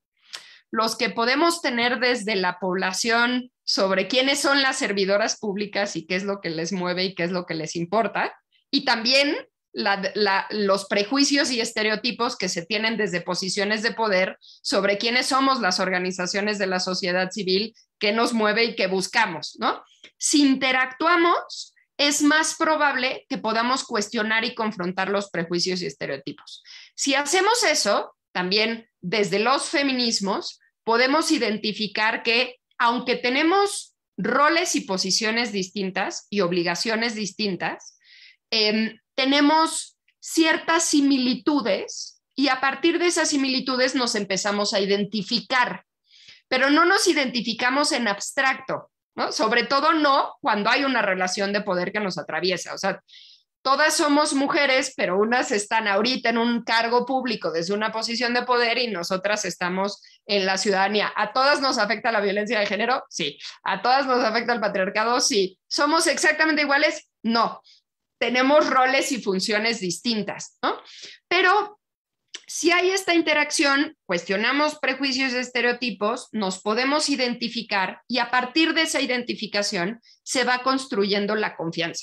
los que podemos tener desde la población sobre quiénes son las servidoras públicas y qué es lo que les mueve y qué es lo que les importa, y también los prejuicios y estereotipos que se tienen desde posiciones de poder sobre quiénes somos las organizaciones de la sociedad civil, qué nos mueve y qué buscamos, ¿no? Si interactuamos, es más probable que podamos cuestionar y confrontar los prejuicios y estereotipos. Si hacemos eso, también desde los feminismos, podemos identificar que aunque tenemos roles y posiciones distintas y obligaciones distintas, em, tenemos ciertas similitudes y a partir de esas similitudes nos empezamos a identificar, pero no nos identificamos en abstracto, Sobre todo no cuando hay una relación de poder que nos atraviesa. O sea, todas somos mujeres, pero unas están ahorita en un cargo público desde una posición de poder y nosotras estamos en la ciudadanía. ¿A todas nos afecta la violencia de género? Sí. ¿A todas nos afecta el patriarcado? Sí. ¿Somos exactamente iguales? No. Tenemos roles y funciones distintas, ¿no? Pero si hay esta interacción, cuestionamos prejuicios y estereotipos, nos podemos identificar y a partir de esa identificación se va construyendo la confianza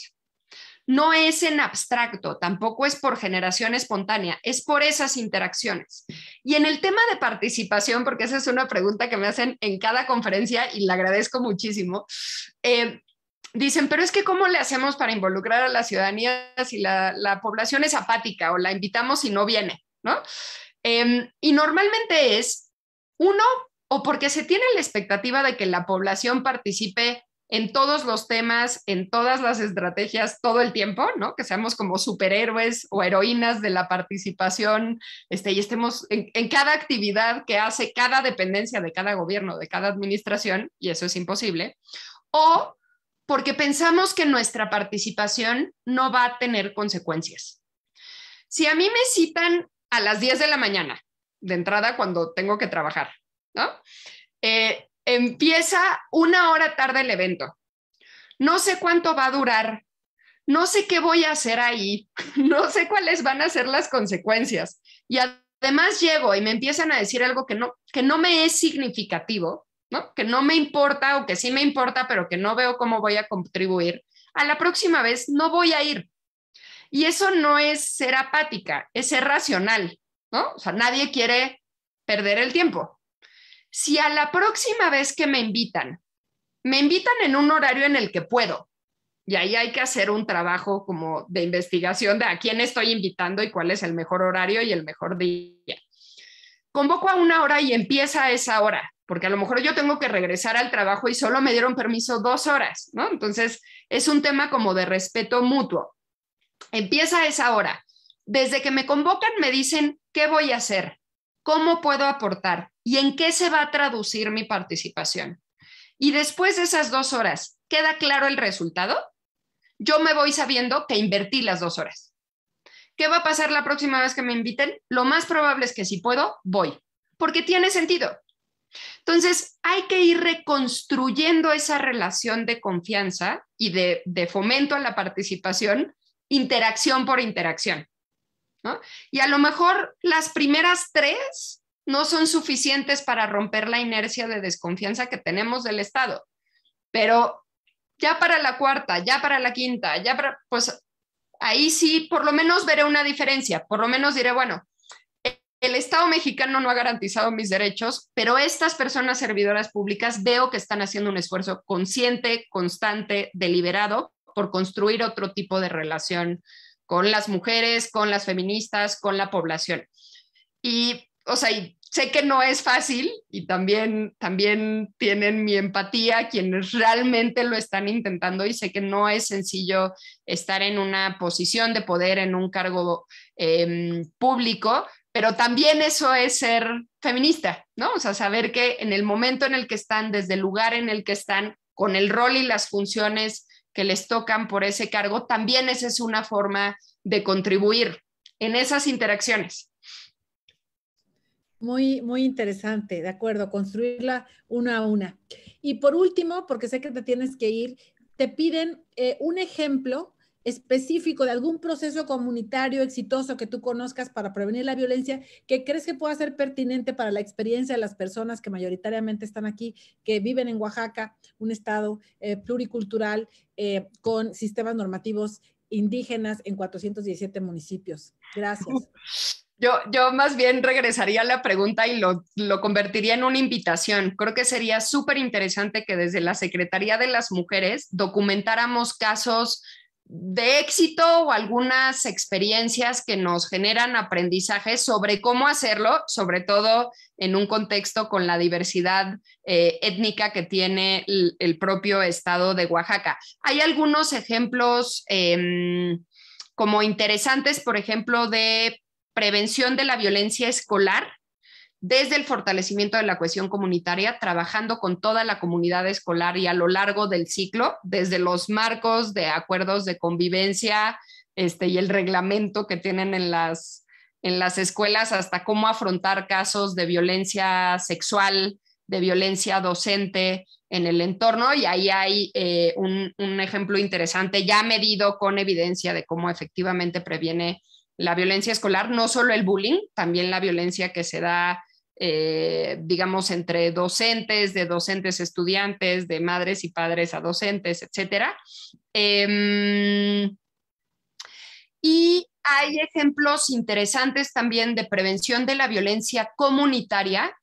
no es en abstracto, tampoco es por generación espontánea, es por esas interacciones. Y en el tema de participación, porque esa es una pregunta que me hacen en cada conferencia y la agradezco muchísimo, eh, dicen, pero es que ¿cómo le hacemos para involucrar a la ciudadanía si la, población es apática o la invitamos y no viene? ¿no? Em, y normalmente es, uno, o porque se tiene la expectativa de que la población participe en todos los temas, en todas las estrategias, todo el tiempo, ¿no? Que seamos como superhéroes o heroínas de la participación, este, y estemos en, cada actividad que hace cada dependencia de cada gobierno, de cada administración, y eso es imposible, o porque pensamos que nuestra participación no va a tener consecuencias. Si a mí me citan a las 10 de la mañana, de entrada cuando tengo que trabajar, ¿no? Eh, Empieza una hora tarde el evento. No sé cuánto va a durar. No sé qué voy a hacer ahí. [LAUGHS] No sé cuáles van a ser las consecuencias. Y además llego y me empiezan a decir algo que no, que no me es significativo, que no me importa o que sí me importa, pero que no veo cómo voy a contribuir. A la próxima vez no voy a ir. Y eso no es ser apática, es ser racional, ¿no? O sea, nadie quiere perder el tiempo si a la próxima vez que me invitan, me invitan en un horario en el que puedo, y ahí hay que hacer un trabajo como de investigación de a quién estoy invitando y cuál es el mejor horario y el mejor día. Convoco a una hora y empieza a esa hora, porque a lo mejor yo tengo que regresar al trabajo y solo me dieron permiso dos horas, ¿no? Entonces, es un tema como de respeto mutuo. Empieza a esa hora. Desde que me convocan, me dicen, ¿qué voy a hacer? ¿Cómo puedo aportar? y en qué se va a traducir mi participación. Y después de esas dos horas, ¿queda claro el resultado? Yo me voy sabiendo que invertí las dos horas. ¿Qué va a pasar la próxima vez que me inviten? Lo más probable es que si puedo, voy, porque tiene sentido. Entonces, hay que ir reconstruyendo esa relación de confianza y de, fomento a la participación, interacción por interacción. Y a lo mejor las primeras tres no son suficientes para romper la inercia de desconfianza que tenemos del Estado. Pero ya para la cuarta, ya para la quinta, ya pues ahí sí, por lo menos veré una diferencia, por lo menos diré, bueno, el Estado mexicano no ha garantizado mis derechos, pero estas personas servidoras públicas veo que están haciendo un esfuerzo consciente, constante, deliberado por construir otro tipo de relación con las mujeres, con las feministas, con la población. Y, o sea, y sé que no es fácil y también, también tienen mi empatía quienes realmente lo están intentando y sé que no es sencillo estar en una posición de poder, en un cargo em, público, pero también eso es ser feminista, ¿no? O sea, saber que en el momento en el que están, desde el lugar en el que están, con el rol y las funciones que les tocan por ese cargo, también esa es una forma de contribuir en esas interacciones. Muy, muy interesante, de acuerdo, construirla una a una. Y por último, porque sé que te tienes que ir, te piden eh, un ejemplo específico de algún proceso comunitario exitoso que tú conozcas para prevenir la violencia que crees que pueda ser pertinente para la experiencia de las personas que mayoritariamente están aquí, que viven en Oaxaca, un estado eh, pluricultural eh, con sistemas normativos indígenas en 417 municipios. Gracias. [LAUGHS] Yo, más bien regresaría a la pregunta y lo, convertiría en una invitación. Creo que sería súper interesante que desde la Secretaría de las Mujeres documentáramos casos de éxito o algunas experiencias que nos generan aprendizajes sobre cómo hacerlo, sobre todo en un contexto con la diversidad eh, étnica que tiene el, propio estado de Oaxaca. Hay algunos ejemplos em, como interesantes, por ejemplo, de prevención de la violencia escolar desde el fortalecimiento de la cohesión comunitaria, trabajando con toda la comunidad escolar y a lo largo del ciclo, desde los marcos de acuerdos de convivencia este, y el reglamento que tienen en las, en las escuelas, hasta cómo afrontar casos de violencia sexual, de violencia docente en el entorno. Y ahí hay eh, un, un ejemplo interesante ya medido con evidencia de cómo efectivamente previene la violencia escolar, no solo el bullying, también la violencia que se da, eh, digamos, entre docentes, de docentes estudiantes, de madres y padres a docentes, etcétera. Em, y hay ejemplos interesantes también de prevención de la violencia comunitaria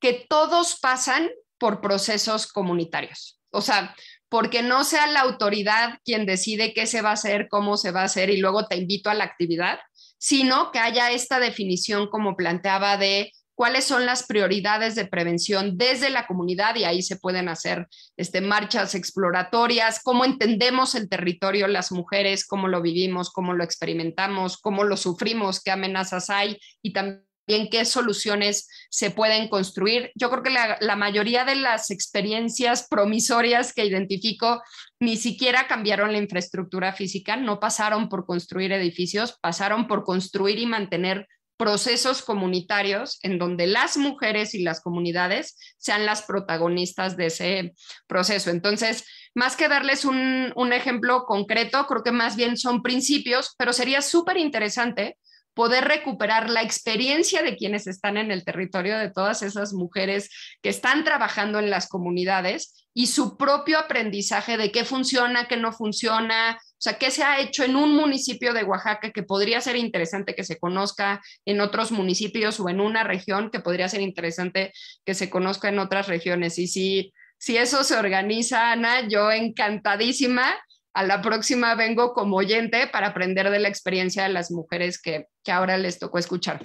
que todos pasan por procesos comunitarios. O sea, porque no sea la autoridad quien decide qué se va a hacer, cómo se va a hacer y luego te invito a la actividad, sino que haya esta definición como planteaba de cuáles son las prioridades de prevención desde la comunidad y ahí se pueden hacer este, marchas exploratorias, cómo entendemos el territorio, las mujeres, cómo lo vivimos, cómo lo experimentamos, cómo lo sufrimos, qué amenazas hay y también en qué soluciones se pueden construir. Yo creo que la, mayoría de las experiencias promisorias que identifico ni siquiera cambiaron la infraestructura física, no pasaron por construir edificios, pasaron por construir y mantener procesos comunitarios en donde las mujeres y las comunidades sean las protagonistas de ese proceso. Entonces, más que darles un, un ejemplo concreto, creo que más bien son principios, pero sería súper interesante poder recuperar la experiencia de quienes están en el territorio, de todas esas mujeres que están trabajando en las comunidades y su propio aprendizaje de qué funciona, qué no funciona, o sea, qué se ha hecho en un municipio de Oaxaca que podría ser interesante que se conozca en otros municipios o en una región que podría ser interesante que se conozca en otras regiones. Y si, si eso se organiza, Ana, yo encantadísima a la próxima vengo como oyente para aprender de la experiencia de las mujeres que, ahora les tocó escuchar.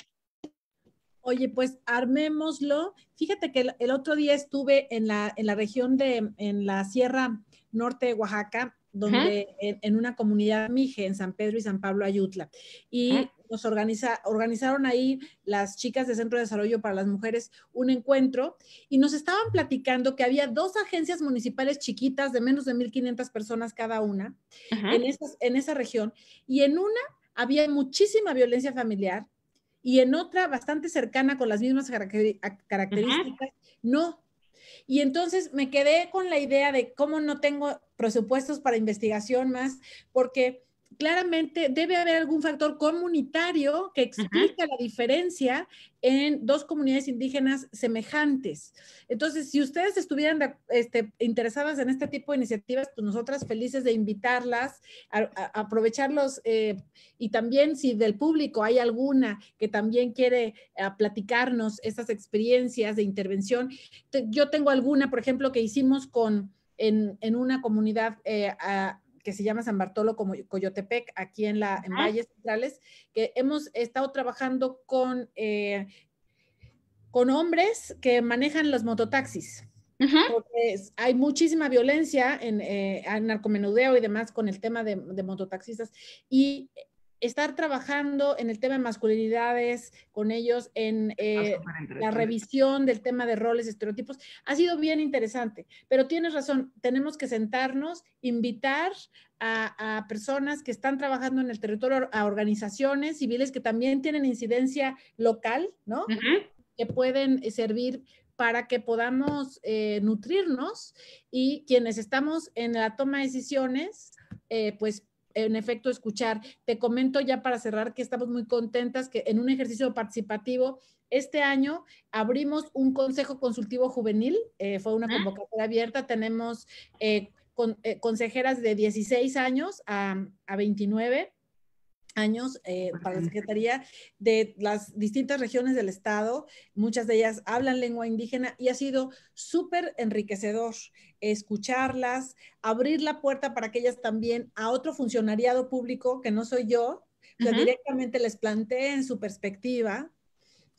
Oye, pues armémoslo. Fíjate que el, otro día estuve en la, en la región de, en la Sierra Norte de Oaxaca, donde en, una comunidad mije, en San Pedro y San Pablo Ayutla. Y nos organiza, organizaron ahí las chicas de Centro de Desarrollo para las Mujeres un encuentro y nos estaban platicando que había dos agencias municipales chiquitas de menos de 1.500 personas cada una en, en esa región y en una había muchísima violencia familiar y en otra bastante cercana con las mismas características, no. Y entonces me quedé con la idea de cómo no tengo presupuestos para investigación más, porque claramente debe haber algún factor comunitario que explica la diferencia en dos comunidades indígenas semejantes. Entonces, si ustedes estuvieran este, interesadas en este tipo de iniciativas, pues nosotras felices de invitarlas, a, aprovecharlos eh, y también si del público hay alguna que también quiere platicarnos estas experiencias de intervención. yo tengo alguna, por ejemplo, que hicimos con en, una comunidad eh, a, que se llama San Bartolo como Coyotepec, aquí en, la, en Valles Centrales, que hemos estado trabajando con, eh, con hombres que manejan los mototaxis. Porque hay muchísima violencia en, eh, narcomenudeo y demás con el tema de, de mototaxistas. Y estar trabajando en el tema de masculinidades con ellos, en ah, eh, la revisión del tema de roles, estereotipos, ha sido bien interesante. Pero tienes razón, tenemos que sentarnos, invitar a, personas que están trabajando en el territorio, a organizaciones civiles que también tienen incidencia local, ¿no? Que pueden eh, servir para que podamos eh, nutrirnos y quienes estamos en la toma de decisiones, pues en efecto escuchar. Te comento ya para cerrar que estamos muy contentas que en un ejercicio participativo este año abrimos un consejo consultivo juvenil, eh, fue una ah. convocatoria abierta, tenemos eh, eh, consejeras de 16 años a, a 29 años eh, para la Secretaría de las distintas regiones del Estado. Muchas de ellas hablan lengua indígena y ha sido súper enriquecedor escucharlas, abrir la puerta para que ellas también a otro funcionariado público que no soy yo, que pues, directamente les en su perspectiva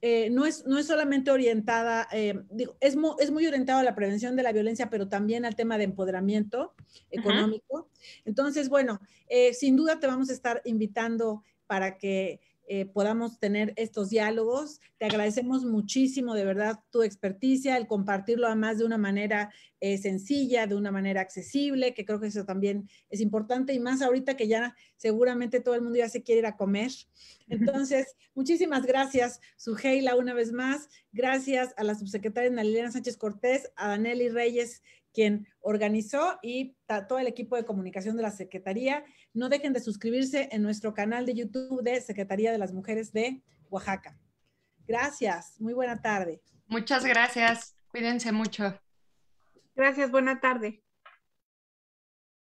eh, no, es, no es solamente orientada, eh, digo, es, es muy orientada a la prevención de la violencia, pero también al tema de empoderamiento económico. Entonces, bueno, eh, sin duda te vamos a estar invitando para que eh, podamos tener estos diálogos. Te agradecemos muchísimo, de verdad, tu experticia, el compartirlo además de una manera eh, sencilla, de una manera accesible, que creo que eso también es importante y más ahorita que ya seguramente todo el mundo ya se quiere ir a comer. Entonces, muchísimas gracias, Sugeila, una vez más. Gracias a la subsecretaria Nalilena Sánchez Cortés, a Daneli Reyes quien organizó y todo el equipo de comunicación de la Secretaría. No dejen de suscribirse en nuestro canal de YouTube de Secretaría de las Mujeres de Oaxaca. Gracias, muy buena tarde. Muchas gracias, cuídense mucho. Gracias, buena tarde.